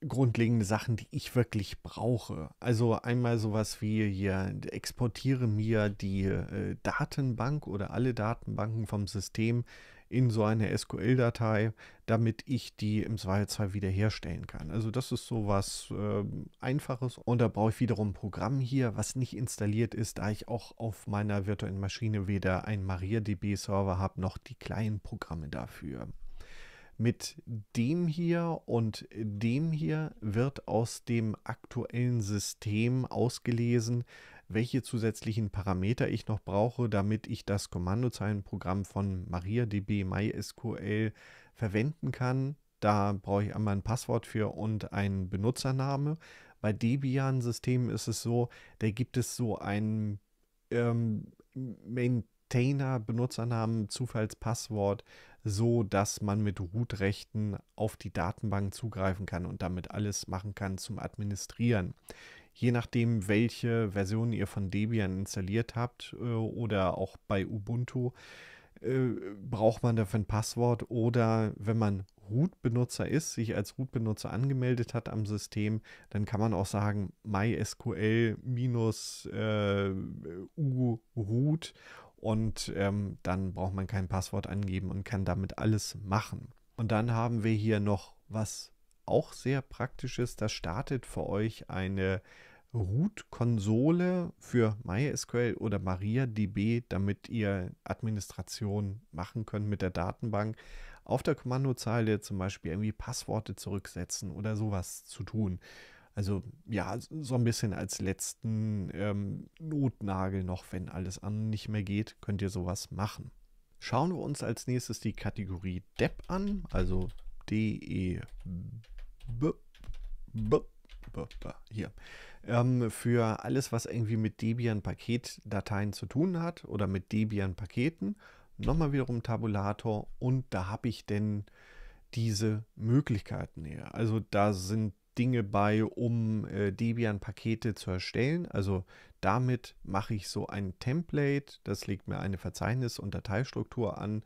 grundlegende Sachen, die ich wirklich brauche. Also einmal sowas wie hier exportiere mir die äh, Datenbank oder alle Datenbanken vom System in so eine SQL-Datei, damit ich die im Zweifelsfall wiederherstellen kann. Also das ist so was äh, Einfaches. Und da brauche ich wiederum ein Programm hier, was nicht installiert ist, da ich auch auf meiner virtuellen Maschine weder einen MariaDB-Server habe, noch die kleinen Programme dafür. Mit dem hier und dem hier wird aus dem aktuellen System ausgelesen, welche zusätzlichen Parameter ich noch brauche, damit ich das Kommandozeilenprogramm von MariaDB MySQL verwenden kann. Da brauche ich einmal ein Passwort für und einen Benutzername. Bei Debian-Systemen ist es so, da gibt es so einen ähm, Maintainer, Benutzernamen, Zufallspasswort, so dass man mit Root-Rechten auf die Datenbank zugreifen kann und damit alles machen kann zum Administrieren je nachdem, welche Version ihr von Debian installiert habt äh, oder auch bei Ubuntu, äh, braucht man dafür ein Passwort oder wenn man Root-Benutzer ist, sich als Root-Benutzer angemeldet hat am System, dann kann man auch sagen mysql-u-root äh, und ähm, dann braucht man kein Passwort angeben und kann damit alles machen. Und dann haben wir hier noch was auch sehr praktisch ist, da startet für euch eine Root-Konsole für MySQL oder MariaDB, damit ihr Administration machen könnt mit der Datenbank. Auf der Kommandozeile zum Beispiel irgendwie Passworte zurücksetzen oder sowas zu tun. Also ja, so ein bisschen als letzten ähm, Notnagel noch, wenn alles an nicht mehr geht, könnt ihr sowas machen. Schauen wir uns als nächstes die Kategorie Depp an, also DE hier ähm, für alles, was irgendwie mit Debian-Paketdateien zu tun hat oder mit Debian-Paketen. Nochmal wiederum Tabulator und da habe ich denn diese Möglichkeiten hier. Also da sind Dinge bei, um äh, Debian-Pakete zu erstellen. Also damit mache ich so ein Template, das legt mir eine Verzeichnis- und Dateistruktur an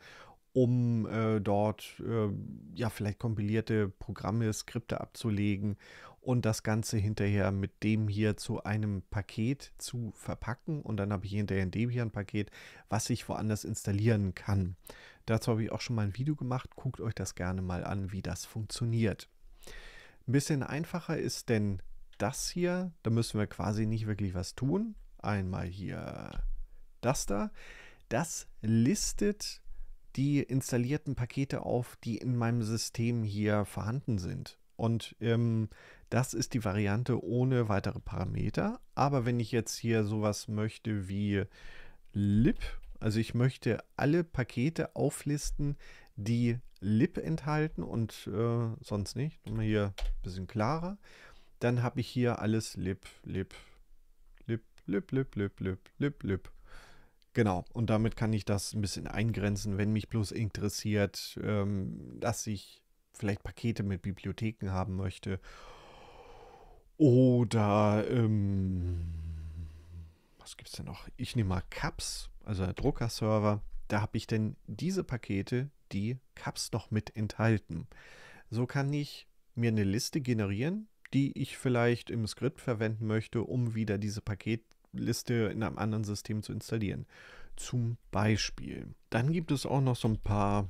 um äh, dort äh, ja vielleicht kompilierte Programme, Skripte abzulegen und das Ganze hinterher mit dem hier zu einem Paket zu verpacken. Und dann habe ich hinterher ein Debian-Paket, was ich woanders installieren kann. Dazu habe ich auch schon mal ein Video gemacht. Guckt euch das gerne mal an, wie das funktioniert. Ein bisschen einfacher ist denn das hier. Da müssen wir quasi nicht wirklich was tun. Einmal hier das da. Das listet die installierten Pakete auf, die in meinem System hier vorhanden sind. Und ähm, das ist die Variante ohne weitere Parameter. Aber wenn ich jetzt hier sowas möchte wie lib, also ich möchte alle Pakete auflisten, die lib enthalten und äh, sonst nicht. Nochmal hier ein bisschen klarer. Dann habe ich hier alles lib, lib, lib, lib, lib, lib, lib, lib, lib. Genau, und damit kann ich das ein bisschen eingrenzen, wenn mich bloß interessiert, ähm, dass ich vielleicht Pakete mit Bibliotheken haben möchte. Oder ähm, was gibt es denn noch? Ich nehme mal CAPS, also Druckerserver. Da habe ich denn diese Pakete, die CAPS noch mit enthalten. So kann ich mir eine Liste generieren, die ich vielleicht im Skript verwenden möchte, um wieder diese Paket Liste in einem anderen System zu installieren. Zum Beispiel. Dann gibt es auch noch so ein paar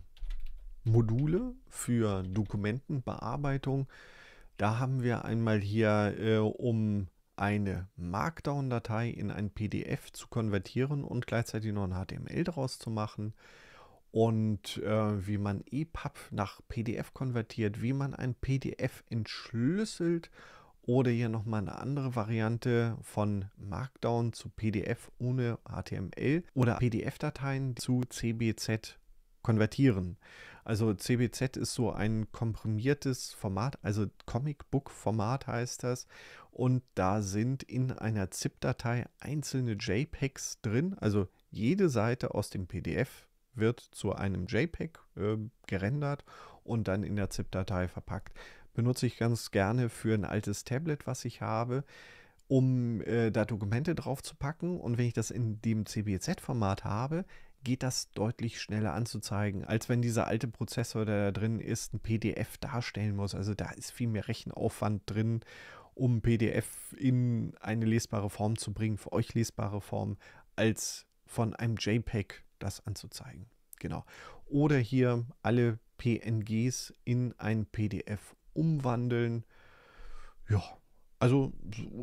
Module für Dokumentenbearbeitung. Da haben wir einmal hier, äh, um eine Markdown-Datei in ein PDF zu konvertieren und gleichzeitig noch ein HTML daraus zu machen und äh, wie man EPUB nach PDF konvertiert, wie man ein PDF entschlüsselt oder hier nochmal eine andere Variante von Markdown zu PDF ohne HTML oder PDF-Dateien zu CBZ konvertieren. Also CBZ ist so ein komprimiertes Format, also Comic Book Format heißt das. Und da sind in einer ZIP-Datei einzelne JPEGs drin. Also jede Seite aus dem PDF wird zu einem JPEG äh, gerendert und dann in der ZIP-Datei verpackt benutze ich ganz gerne für ein altes Tablet, was ich habe, um äh, da Dokumente drauf zu packen. Und wenn ich das in dem CBZ-Format habe, geht das deutlich schneller anzuzeigen, als wenn dieser alte Prozessor, der da drin ist, ein PDF darstellen muss. Also da ist viel mehr Rechenaufwand drin, um PDF in eine lesbare Form zu bringen, für euch lesbare Form, als von einem JPEG das anzuzeigen. Genau. Oder hier alle PNGs in ein PDF umwandeln. Ja, also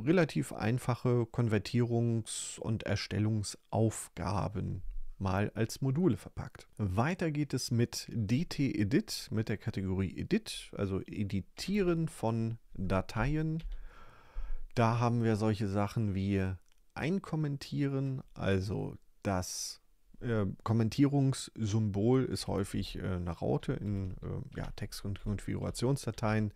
relativ einfache Konvertierungs- und Erstellungsaufgaben mal als Module verpackt. Weiter geht es mit DT-Edit, mit der Kategorie Edit, also Editieren von Dateien. Da haben wir solche Sachen wie Einkommentieren, also das äh, Kommentierungssymbol ist häufig äh, eine Raute in äh, ja, Text- und Konfigurationsdateien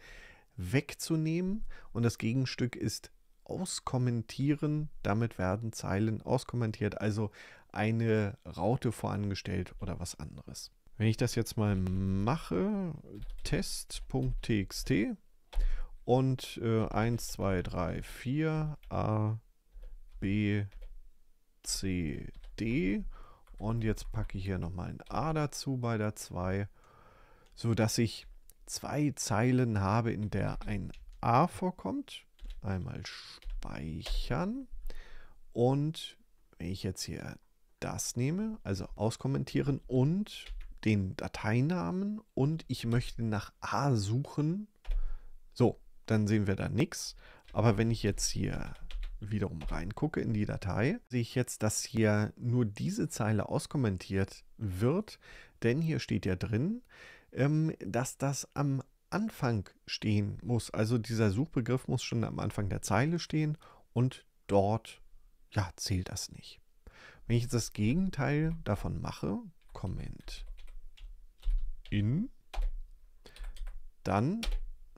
wegzunehmen und das Gegenstück ist auskommentieren. Damit werden Zeilen auskommentiert, also eine Raute vorangestellt oder was anderes. Wenn ich das jetzt mal mache, test.txt und äh, 1, 2, 3, 4, A, B, C, D und jetzt packe ich hier nochmal ein A dazu bei der 2, sodass ich zwei Zeilen habe, in der ein A vorkommt. Einmal speichern. Und wenn ich jetzt hier das nehme, also auskommentieren und den Dateinamen und ich möchte nach A suchen, so, dann sehen wir da nichts. Aber wenn ich jetzt hier wiederum reingucke in die Datei, sehe ich jetzt, dass hier nur diese Zeile auskommentiert wird, denn hier steht ja drin, ähm, dass das am Anfang stehen muss. Also dieser Suchbegriff muss schon am Anfang der Zeile stehen und dort ja, zählt das nicht. Wenn ich jetzt das Gegenteil davon mache, Comment in, dann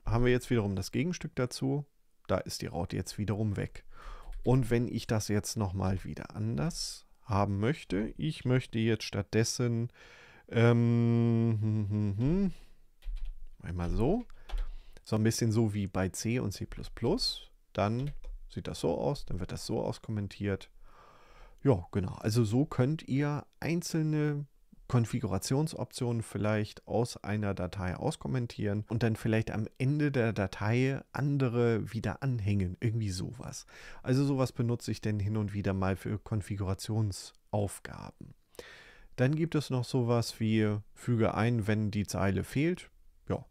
haben wir jetzt wiederum das Gegenstück dazu. Da ist die Raute jetzt wiederum weg. Und wenn ich das jetzt nochmal wieder anders haben möchte, ich möchte jetzt stattdessen ähm, einmal so, so ein bisschen so wie bei C und C++, dann sieht das so aus, dann wird das so auskommentiert. Ja, genau. Also so könnt ihr einzelne Konfigurationsoptionen vielleicht aus einer Datei auskommentieren und dann vielleicht am Ende der Datei andere wieder anhängen. Irgendwie sowas. Also sowas benutze ich denn hin und wieder mal für Konfigurationsaufgaben. Dann gibt es noch sowas wie füge ein, wenn die Zeile fehlt. Ja,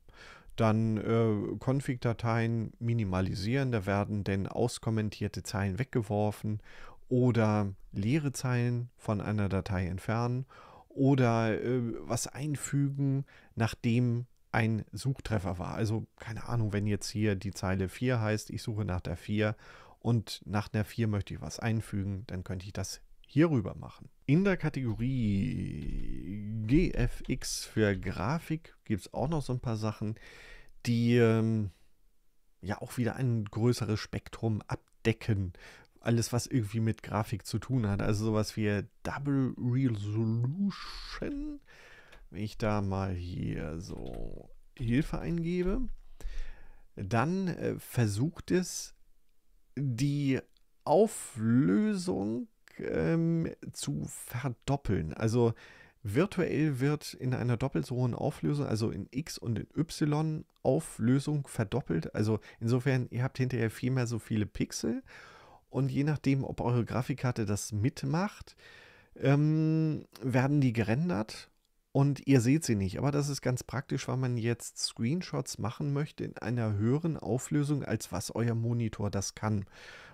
dann äh, Config-Dateien minimalisieren, da werden denn auskommentierte Zeilen weggeworfen oder leere Zeilen von einer Datei entfernen oder äh, was einfügen, nachdem ein Suchtreffer war. Also keine Ahnung, wenn jetzt hier die Zeile 4 heißt, ich suche nach der 4 und nach der 4 möchte ich was einfügen, dann könnte ich das hierüber machen. In der Kategorie GFX für Grafik gibt es auch noch so ein paar Sachen, die ähm, ja auch wieder ein größeres Spektrum abdecken, alles, was irgendwie mit Grafik zu tun hat. Also sowas wie Double Resolution. Wenn ich da mal hier so Hilfe eingebe, dann äh, versucht es, die Auflösung ähm, zu verdoppeln. Also virtuell wird in einer doppelt so hohen Auflösung, also in X und in Y Auflösung verdoppelt. Also insofern, ihr habt hinterher viel mehr so viele Pixel und je nachdem, ob eure Grafikkarte das mitmacht, ähm, werden die gerendert und ihr seht sie nicht. Aber das ist ganz praktisch, weil man jetzt Screenshots machen möchte in einer höheren Auflösung, als was euer Monitor das kann.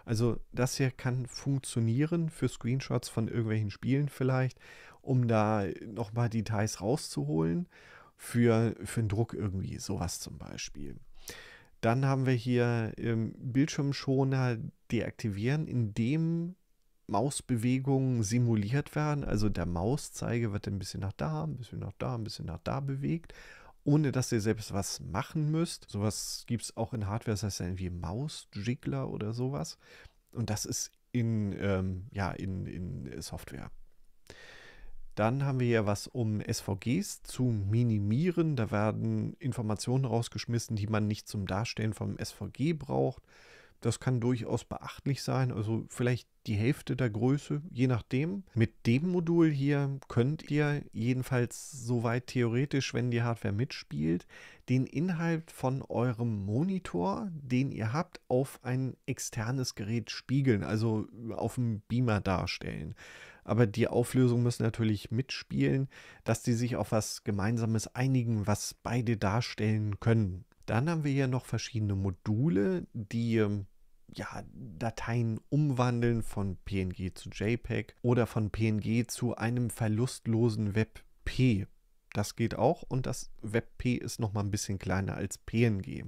Also das hier kann funktionieren für Screenshots von irgendwelchen Spielen vielleicht, um da nochmal Details rauszuholen. Für, für einen Druck irgendwie, sowas zum Beispiel. Dann haben wir hier ähm, Bildschirmschoner deaktivieren, indem Mausbewegungen simuliert werden. Also der Mauszeiger wird ein bisschen nach da, ein bisschen nach da, ein bisschen nach da bewegt, ohne dass ihr selbst was machen müsst. Sowas gibt es auch in Hardware, das heißt wie Mausjiggler oder sowas. Und das ist in, ähm, ja, in, in Software dann haben wir hier was, um SVGs zu minimieren. Da werden Informationen rausgeschmissen, die man nicht zum Darstellen vom SVG braucht. Das kann durchaus beachtlich sein, also vielleicht die Hälfte der Größe, je nachdem. Mit dem Modul hier könnt ihr jedenfalls soweit theoretisch, wenn die Hardware mitspielt, den Inhalt von eurem Monitor, den ihr habt, auf ein externes Gerät spiegeln, also auf dem Beamer darstellen. Aber die Auflösung muss natürlich mitspielen, dass die sich auf was Gemeinsames einigen, was beide darstellen können. Dann haben wir hier noch verschiedene Module, die ähm, ja, Dateien umwandeln von PNG zu JPEG oder von PNG zu einem verlustlosen WebP. Das geht auch und das WebP ist noch mal ein bisschen kleiner als PNG.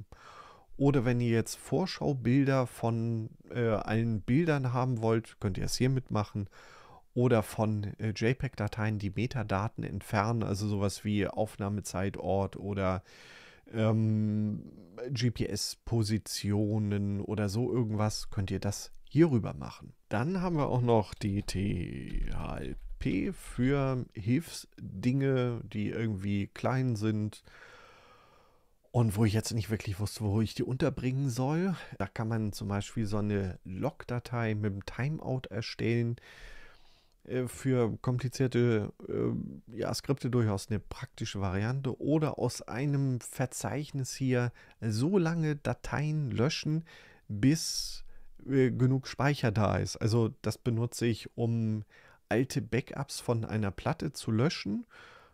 Oder wenn ihr jetzt Vorschaubilder von äh, allen Bildern haben wollt, könnt ihr es hier mitmachen. Oder von äh, JPEG-Dateien die Metadaten entfernen, also sowas wie Aufnahmezeitort oder äh, ähm, GPS-Positionen oder so irgendwas, könnt ihr das hierüber machen. Dann haben wir auch noch die THLP für Hilfsdinge, die irgendwie klein sind und wo ich jetzt nicht wirklich wusste, wo ich die unterbringen soll. Da kann man zum Beispiel so eine Log-Datei mit dem Timeout erstellen. Äh, für komplizierte äh, ja, Skripte durchaus eine praktische Variante oder aus einem Verzeichnis hier so lange Dateien löschen, bis äh, genug Speicher da ist. Also das benutze ich, um alte Backups von einer Platte zu löschen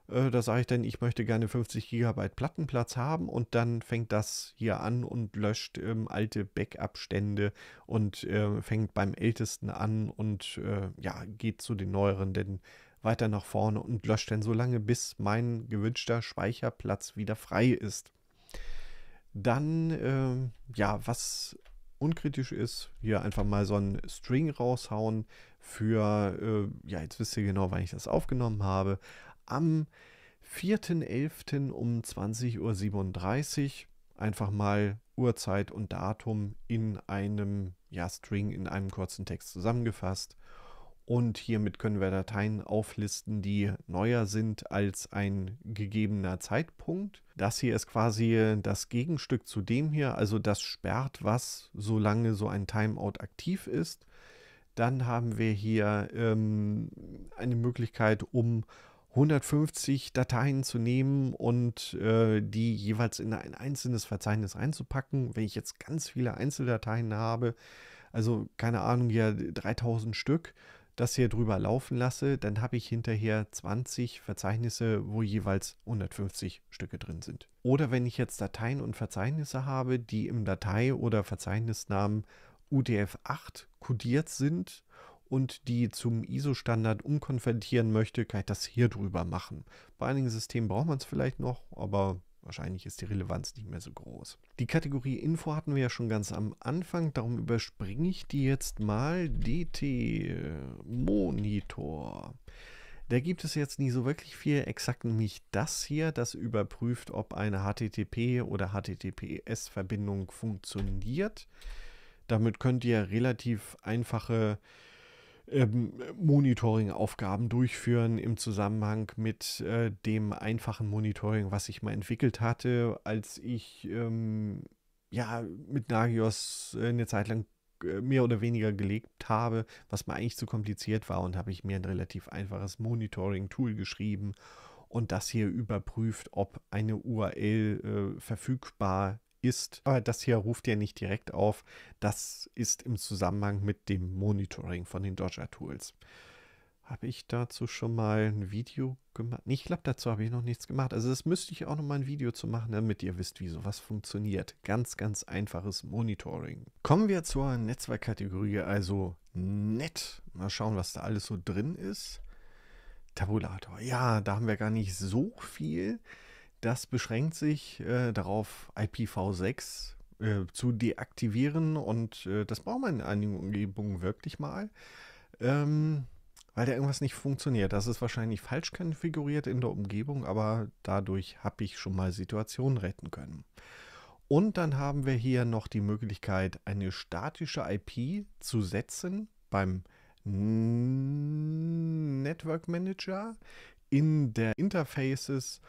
äh, da sage ich dann, ich möchte gerne 50 GB Plattenplatz haben und dann fängt das hier an und löscht ähm, alte Backup-Stände und äh, fängt beim Ältesten an und äh, ja, geht zu den neueren, denn weiter nach vorne und löscht dann so lange, bis mein gewünschter Speicherplatz wieder frei ist. Dann, ähm, ja, was unkritisch ist, hier einfach mal so einen String raushauen für, äh, ja, jetzt wisst ihr genau, wann ich das aufgenommen habe, am 4.11. um 20.37 Uhr. Einfach mal Uhrzeit und Datum in einem ja, String, in einem kurzen Text zusammengefasst. Und hiermit können wir Dateien auflisten, die neuer sind als ein gegebener Zeitpunkt. Das hier ist quasi das Gegenstück zu dem hier, also das sperrt was, solange so ein Timeout aktiv ist. Dann haben wir hier ähm, eine Möglichkeit, um 150 Dateien zu nehmen und äh, die jeweils in ein einzelnes Verzeichnis reinzupacken. Wenn ich jetzt ganz viele Einzeldateien habe, also keine Ahnung, ja 3000 Stück, das hier drüber laufen lasse, dann habe ich hinterher 20 Verzeichnisse, wo jeweils 150 Stücke drin sind. Oder wenn ich jetzt Dateien und Verzeichnisse habe, die im Datei- oder Verzeichnisnamen utf 8 kodiert sind, und die zum ISO-Standard umkonvertieren möchte, kann ich das hier drüber machen. Bei einigen Systemen braucht man es vielleicht noch, aber Wahrscheinlich ist die Relevanz nicht mehr so groß. Die Kategorie Info hatten wir ja schon ganz am Anfang, darum überspringe ich die jetzt mal. DT Monitor. Da gibt es jetzt nie so wirklich viel, exakt nämlich das hier, das überprüft, ob eine HTTP oder HTTPS-Verbindung funktioniert. Damit könnt ihr relativ einfache äh, ähm, Monitoring-Aufgaben durchführen im Zusammenhang mit äh, dem einfachen Monitoring, was ich mal entwickelt hatte, als ich ähm, ja mit Nagios äh, eine Zeit lang äh, mehr oder weniger gelegt habe, was mir eigentlich zu kompliziert war und habe ich mir ein relativ einfaches Monitoring-Tool geschrieben und das hier überprüft, ob eine URL äh, verfügbar ist. Aber das hier ruft ja nicht direkt auf. Das ist im Zusammenhang mit dem Monitoring von den Dodger Tools. Habe ich dazu schon mal ein Video gemacht? Nee, ich glaube, dazu habe ich noch nichts gemacht. Also das müsste ich auch noch mal ein Video zu machen, damit ihr wisst, wie sowas funktioniert. Ganz, ganz einfaches Monitoring. Kommen wir zur Netzwerkkategorie, also nett. Mal schauen, was da alles so drin ist. Tabulator. Ja, da haben wir gar nicht so viel. Das beschränkt sich äh, darauf, IPv6 äh, zu deaktivieren und äh, das braucht man in einigen Umgebungen wirklich mal, ähm, weil da irgendwas nicht funktioniert. Das ist wahrscheinlich falsch konfiguriert in der Umgebung, aber dadurch habe ich schon mal Situationen retten können. Und dann haben wir hier noch die Möglichkeit, eine statische IP zu setzen beim Network Manager in der Interfaces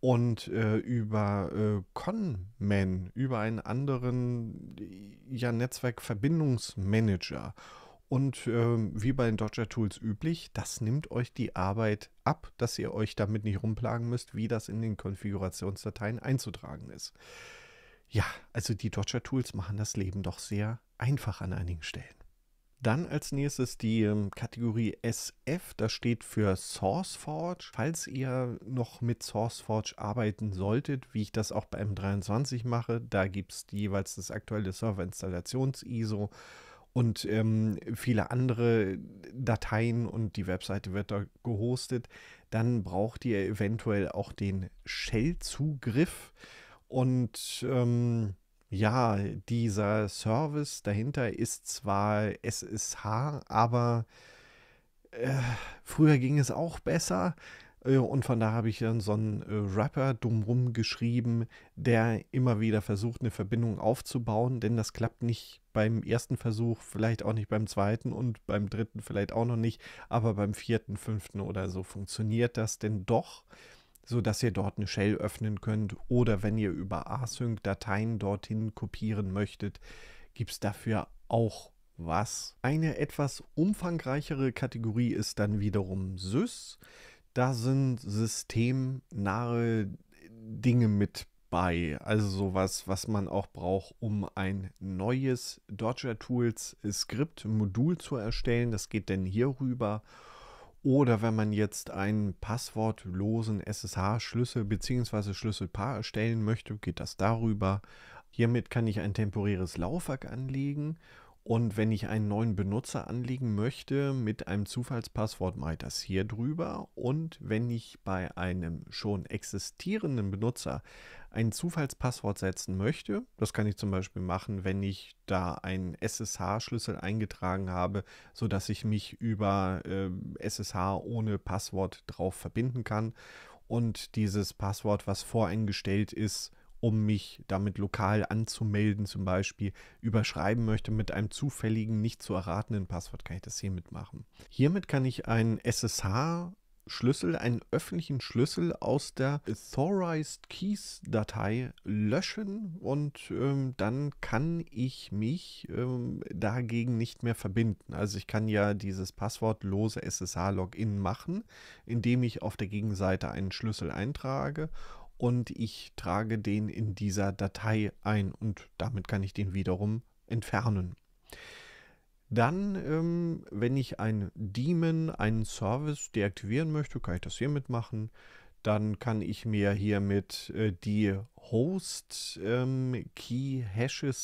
und äh, über äh, Conman, über einen anderen ja, Netzwerkverbindungsmanager. Und ähm, wie bei den Dodger Tools üblich, das nimmt euch die Arbeit ab, dass ihr euch damit nicht rumplagen müsst, wie das in den Konfigurationsdateien einzutragen ist. Ja, also die Dodger Tools machen das Leben doch sehr einfach an einigen Stellen. Dann als nächstes die ähm, Kategorie SF, das steht für SourceForge. Falls ihr noch mit SourceForge arbeiten solltet, wie ich das auch bei M23 mache, da gibt es jeweils das aktuelle serverinstallations iso und ähm, viele andere Dateien und die Webseite wird da gehostet, dann braucht ihr eventuell auch den Shell-Zugriff und ähm, ja, dieser Service dahinter ist zwar SSH, aber äh, früher ging es auch besser. Äh, und von da habe ich dann so einen äh, Rapper drumrum geschrieben, der immer wieder versucht, eine Verbindung aufzubauen, denn das klappt nicht beim ersten Versuch, vielleicht auch nicht beim zweiten und beim dritten vielleicht auch noch nicht, aber beim vierten, fünften oder so funktioniert das denn doch sodass ihr dort eine Shell öffnen könnt. Oder wenn ihr über async Dateien dorthin kopieren möchtet, gibt es dafür auch was. Eine etwas umfangreichere Kategorie ist dann wiederum Sys. Da sind systemnahe Dinge mit bei. Also sowas, was man auch braucht, um ein neues Dodger Tools Skript, Modul zu erstellen. Das geht dann hier rüber. Oder wenn man jetzt einen passwortlosen SSH-Schlüssel bzw. Schlüsselpaar erstellen möchte, geht das darüber. Hiermit kann ich ein temporäres Laufwerk anlegen und wenn ich einen neuen Benutzer anlegen möchte mit einem Zufallspasswort, mache ich das hier drüber. Und wenn ich bei einem schon existierenden Benutzer ein Zufallspasswort setzen möchte, das kann ich zum Beispiel machen, wenn ich da einen SSH-Schlüssel eingetragen habe, sodass ich mich über äh, SSH ohne Passwort drauf verbinden kann und dieses Passwort, was voreingestellt ist, um mich damit lokal anzumelden, zum Beispiel überschreiben möchte mit einem zufälligen, nicht zu erratenden Passwort, kann ich das hier mitmachen. Hiermit kann ich einen SSH Schlüssel, einen öffentlichen Schlüssel aus der Authorized Keys Datei löschen und ähm, dann kann ich mich ähm, dagegen nicht mehr verbinden. Also ich kann ja dieses passwortlose SSH-Login machen, indem ich auf der Gegenseite einen Schlüssel eintrage und ich trage den in dieser Datei ein und damit kann ich den wiederum entfernen. Dann, ähm, wenn ich ein Daemon, einen Service deaktivieren möchte, kann ich das hiermit machen. Dann kann ich mir hiermit äh, die Host-Key-Hashes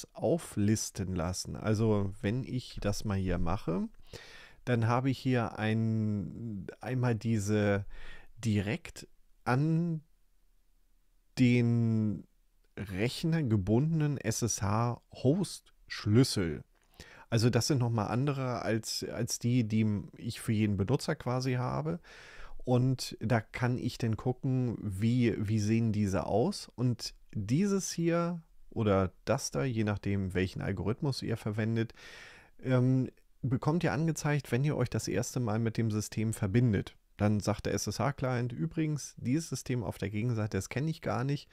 ähm, auflisten lassen. Also wenn ich das mal hier mache, dann habe ich hier ein, einmal diese direkt an den Rechner gebundenen SSH-Host-Schlüssel. Also das sind nochmal andere als, als die, die ich für jeden Benutzer quasi habe. Und da kann ich dann gucken, wie, wie sehen diese aus. Und dieses hier oder das da, je nachdem, welchen Algorithmus ihr verwendet, ähm, bekommt ihr angezeigt, wenn ihr euch das erste Mal mit dem System verbindet. Dann sagt der SSH-Client, übrigens, dieses System auf der Gegenseite, das kenne ich gar nicht.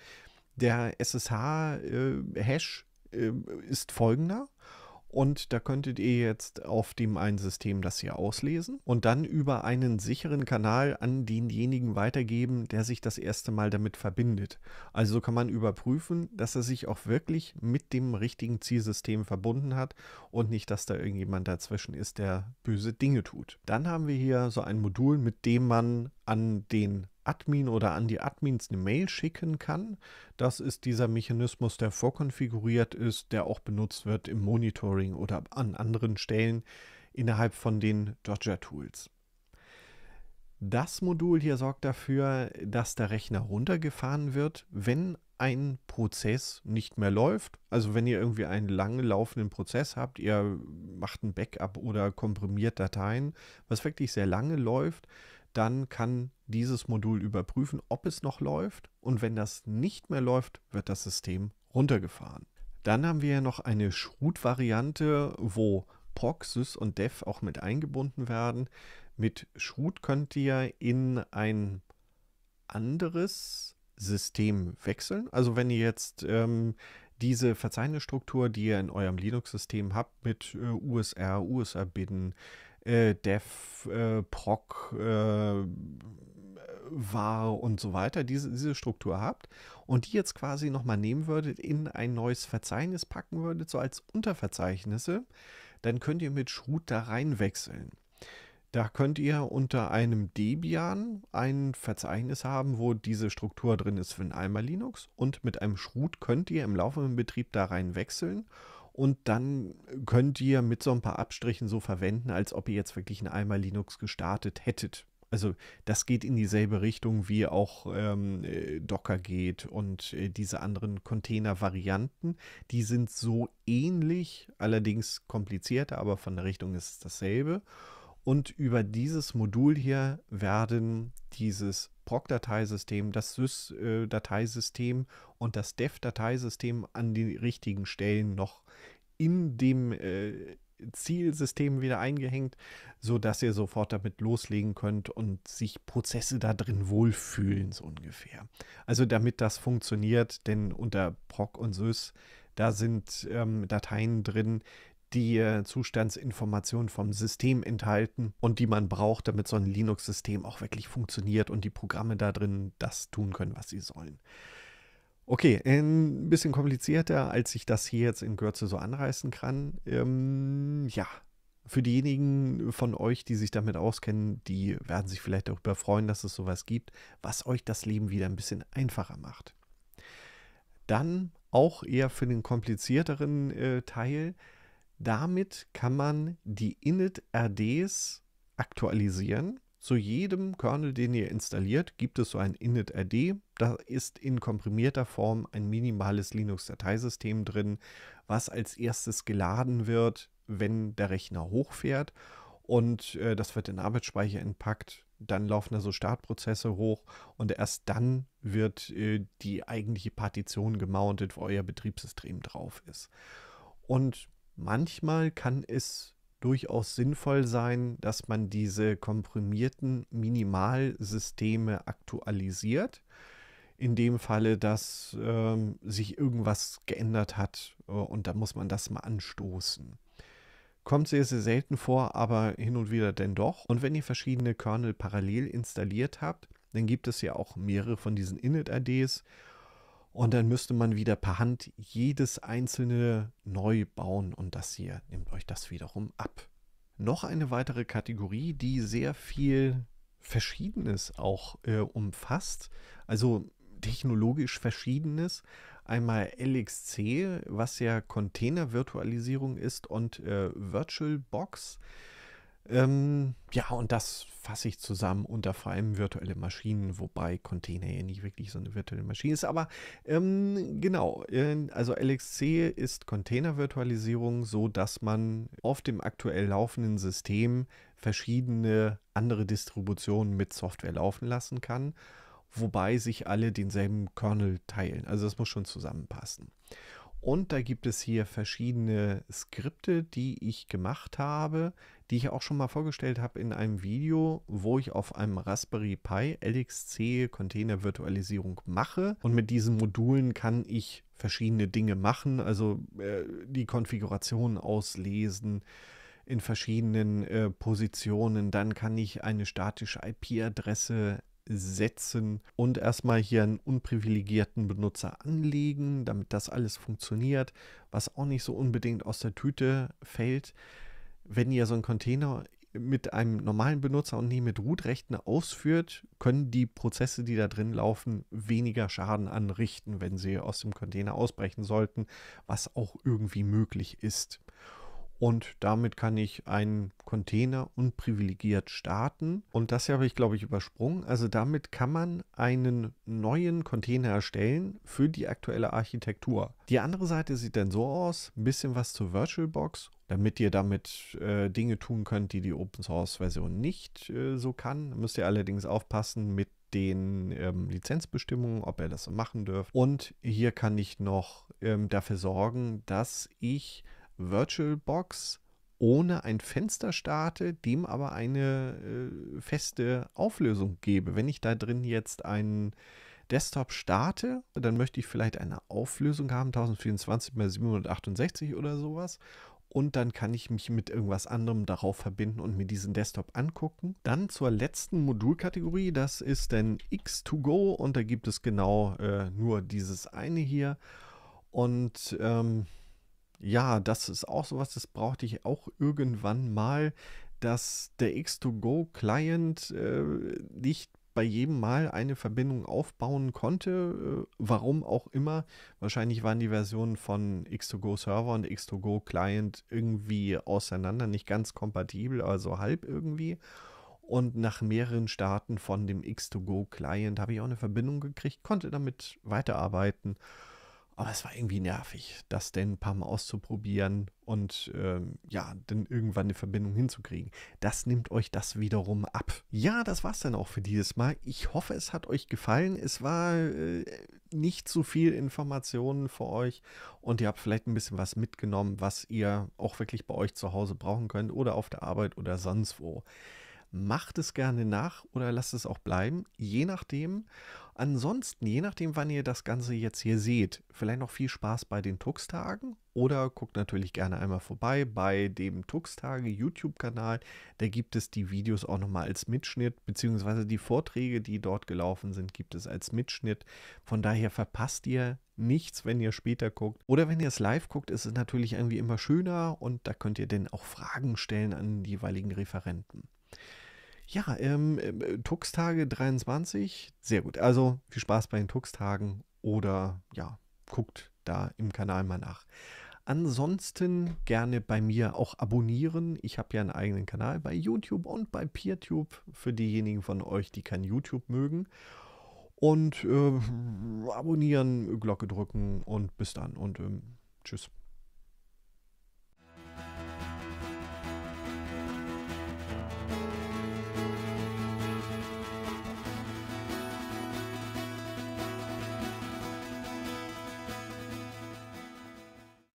Der SSH-Hash äh, äh, ist folgender und da könntet ihr jetzt auf dem einen System das hier auslesen und dann über einen sicheren Kanal an denjenigen weitergeben, der sich das erste Mal damit verbindet. Also kann man überprüfen, dass er sich auch wirklich mit dem richtigen Zielsystem verbunden hat und nicht, dass da irgendjemand dazwischen ist, der böse Dinge tut. Dann haben wir hier so ein Modul, mit dem man an den Admin oder an die Admins eine Mail schicken kann. Das ist dieser Mechanismus, der vorkonfiguriert ist, der auch benutzt wird im Monitoring oder an anderen Stellen innerhalb von den Dodger-Tools. Das Modul hier sorgt dafür, dass der Rechner runtergefahren wird, wenn ein Prozess nicht mehr läuft. Also wenn ihr irgendwie einen lang laufenden Prozess habt, ihr macht ein Backup oder komprimiert Dateien, was wirklich sehr lange läuft, dann kann dieses Modul überprüfen, ob es noch läuft und wenn das nicht mehr läuft, wird das System runtergefahren. Dann haben wir ja noch eine Schrut-Variante, wo POC, SYS und DEV auch mit eingebunden werden. Mit Schrut könnt ihr in ein anderes System wechseln. Also wenn ihr jetzt ähm, diese Verzeichnisstruktur, die ihr in eurem Linux-System habt, mit äh, USR, USR-Bidden, äh, Dev, äh, Proc, äh, war und so weiter, diese, diese Struktur habt und die jetzt quasi nochmal nehmen würdet, in ein neues Verzeichnis packen würdet, so als Unterverzeichnisse, dann könnt ihr mit Schrut da reinwechseln. Da könnt ihr unter einem Debian ein Verzeichnis haben, wo diese Struktur drin ist für ein Alma Linux und mit einem Schrut könnt ihr im laufenden Betrieb da rein wechseln und dann könnt ihr mit so ein paar Abstrichen so verwenden, als ob ihr jetzt wirklich einmal Linux gestartet hättet. Also das geht in dieselbe Richtung, wie auch ähm, äh, Docker geht und äh, diese anderen Container-Varianten. Die sind so ähnlich, allerdings komplizierter, aber von der Richtung ist es dasselbe. Und über dieses Modul hier werden dieses PROC-Dateisystem, das Sys-Dateisystem und das Dev-Dateisystem an den richtigen Stellen noch in dem äh, Zielsystem wieder eingehängt, sodass ihr sofort damit loslegen könnt und sich Prozesse da drin wohlfühlen, so ungefähr. Also damit das funktioniert, denn unter PROC und Sys, da sind ähm, Dateien drin, die äh, Zustandsinformationen vom System enthalten und die man braucht, damit so ein Linux-System auch wirklich funktioniert und die Programme da drin das tun können, was sie sollen. Okay, ein bisschen komplizierter, als ich das hier jetzt in Kürze so anreißen kann. Ähm, ja, für diejenigen von euch, die sich damit auskennen, die werden sich vielleicht darüber freuen, dass es sowas gibt, was euch das Leben wieder ein bisschen einfacher macht. Dann auch eher für den komplizierteren äh, Teil damit kann man die init-RDs aktualisieren. Zu jedem Kernel, den ihr installiert, gibt es so ein init-RD. Da ist in komprimierter Form ein minimales Linux-Dateisystem drin, was als erstes geladen wird, wenn der Rechner hochfährt. Und äh, das wird in Arbeitsspeicher entpackt. Dann laufen da so Startprozesse hoch und erst dann wird äh, die eigentliche Partition gemountet, wo euer Betriebssystem drauf ist. Und manchmal kann es durchaus sinnvoll sein, dass man diese komprimierten Minimalsysteme aktualisiert. In dem Falle, dass ähm, sich irgendwas geändert hat äh, und da muss man das mal anstoßen. Kommt sehr, sehr selten vor, aber hin und wieder denn doch. Und wenn ihr verschiedene Kernel parallel installiert habt, dann gibt es ja auch mehrere von diesen Init-ADs und dann müsste man wieder per Hand jedes einzelne neu bauen und das hier nimmt euch das wiederum ab. Noch eine weitere Kategorie, die sehr viel Verschiedenes auch äh, umfasst, also technologisch Verschiedenes. Einmal LXC, was ja Container-Virtualisierung ist, und äh, VirtualBox. Ähm, ja, und das fasse ich zusammen unter vor allem virtuelle Maschinen, wobei Container ja nicht wirklich so eine virtuelle Maschine ist. Aber ähm, genau, äh, also LXC ist Container-Virtualisierung, so dass man auf dem aktuell laufenden System verschiedene andere Distributionen mit Software laufen lassen kann, wobei sich alle denselben Kernel teilen. Also das muss schon zusammenpassen. Und da gibt es hier verschiedene Skripte, die ich gemacht habe, die ich auch schon mal vorgestellt habe in einem Video, wo ich auf einem Raspberry Pi LXC Container Virtualisierung mache. Und mit diesen Modulen kann ich verschiedene Dinge machen, also äh, die Konfiguration auslesen, in verschiedenen äh, Positionen. Dann kann ich eine statische IP-Adresse setzen und erstmal hier einen unprivilegierten Benutzer anlegen, damit das alles funktioniert, was auch nicht so unbedingt aus der Tüte fällt. Wenn ihr so einen Container mit einem normalen Benutzer und nie mit Root-Rechten ausführt, können die Prozesse, die da drin laufen, weniger Schaden anrichten, wenn sie aus dem Container ausbrechen sollten, was auch irgendwie möglich ist. Und damit kann ich einen Container unprivilegiert starten. Und das habe ich, glaube ich, übersprungen. Also damit kann man einen neuen Container erstellen für die aktuelle Architektur. Die andere Seite sieht dann so aus, ein bisschen was zu VirtualBox, damit ihr damit äh, Dinge tun könnt, die die Open Source Version nicht äh, so kann. Da müsst ihr allerdings aufpassen mit den ähm, Lizenzbestimmungen, ob ihr das so machen dürft. Und hier kann ich noch ähm, dafür sorgen, dass ich VirtualBox ohne ein Fenster starte, dem aber eine äh, feste Auflösung gebe. Wenn ich da drin jetzt einen Desktop starte, dann möchte ich vielleicht eine Auflösung haben, 1024 x 768 oder sowas. Und dann kann ich mich mit irgendwas anderem darauf verbinden und mir diesen Desktop angucken. Dann zur letzten Modulkategorie, das ist dann X2Go und da gibt es genau äh, nur dieses eine hier. Und ähm, ja, das ist auch sowas, das brauchte ich auch irgendwann mal, dass der X2Go-Client äh, nicht bei jedem Mal eine Verbindung aufbauen konnte, äh, warum auch immer. Wahrscheinlich waren die Versionen von X2Go Server und X2Go Client irgendwie auseinander, nicht ganz kompatibel, also halb irgendwie. Und nach mehreren Starten von dem X2Go Client habe ich auch eine Verbindung gekriegt, konnte damit weiterarbeiten. Aber es war irgendwie nervig, das denn ein paar Mal auszuprobieren und ähm, ja, dann irgendwann eine Verbindung hinzukriegen. Das nimmt euch das wiederum ab. Ja, das war es dann auch für dieses Mal. Ich hoffe, es hat euch gefallen. Es war äh, nicht zu so viel Informationen für euch und ihr habt vielleicht ein bisschen was mitgenommen, was ihr auch wirklich bei euch zu Hause brauchen könnt oder auf der Arbeit oder sonst wo. Macht es gerne nach oder lasst es auch bleiben, je nachdem. Ansonsten, je nachdem, wann ihr das Ganze jetzt hier seht, vielleicht noch viel Spaß bei den Tux-Tagen oder guckt natürlich gerne einmal vorbei bei dem Tux-Tage YouTube-Kanal. Da gibt es die Videos auch nochmal als Mitschnitt, beziehungsweise die Vorträge, die dort gelaufen sind, gibt es als Mitschnitt. Von daher verpasst ihr nichts, wenn ihr später guckt. Oder wenn ihr es live guckt, ist es natürlich irgendwie immer schöner und da könnt ihr dann auch Fragen stellen an die jeweiligen Referenten. Ja, ähm, äh, Tuxtage 23, sehr gut. Also viel Spaß bei den Tuxtagen oder ja, guckt da im Kanal mal nach. Ansonsten gerne bei mir auch abonnieren. Ich habe ja einen eigenen Kanal bei YouTube und bei PeerTube für diejenigen von euch, die kein YouTube mögen. Und äh, abonnieren, Glocke drücken und bis dann und ähm, tschüss.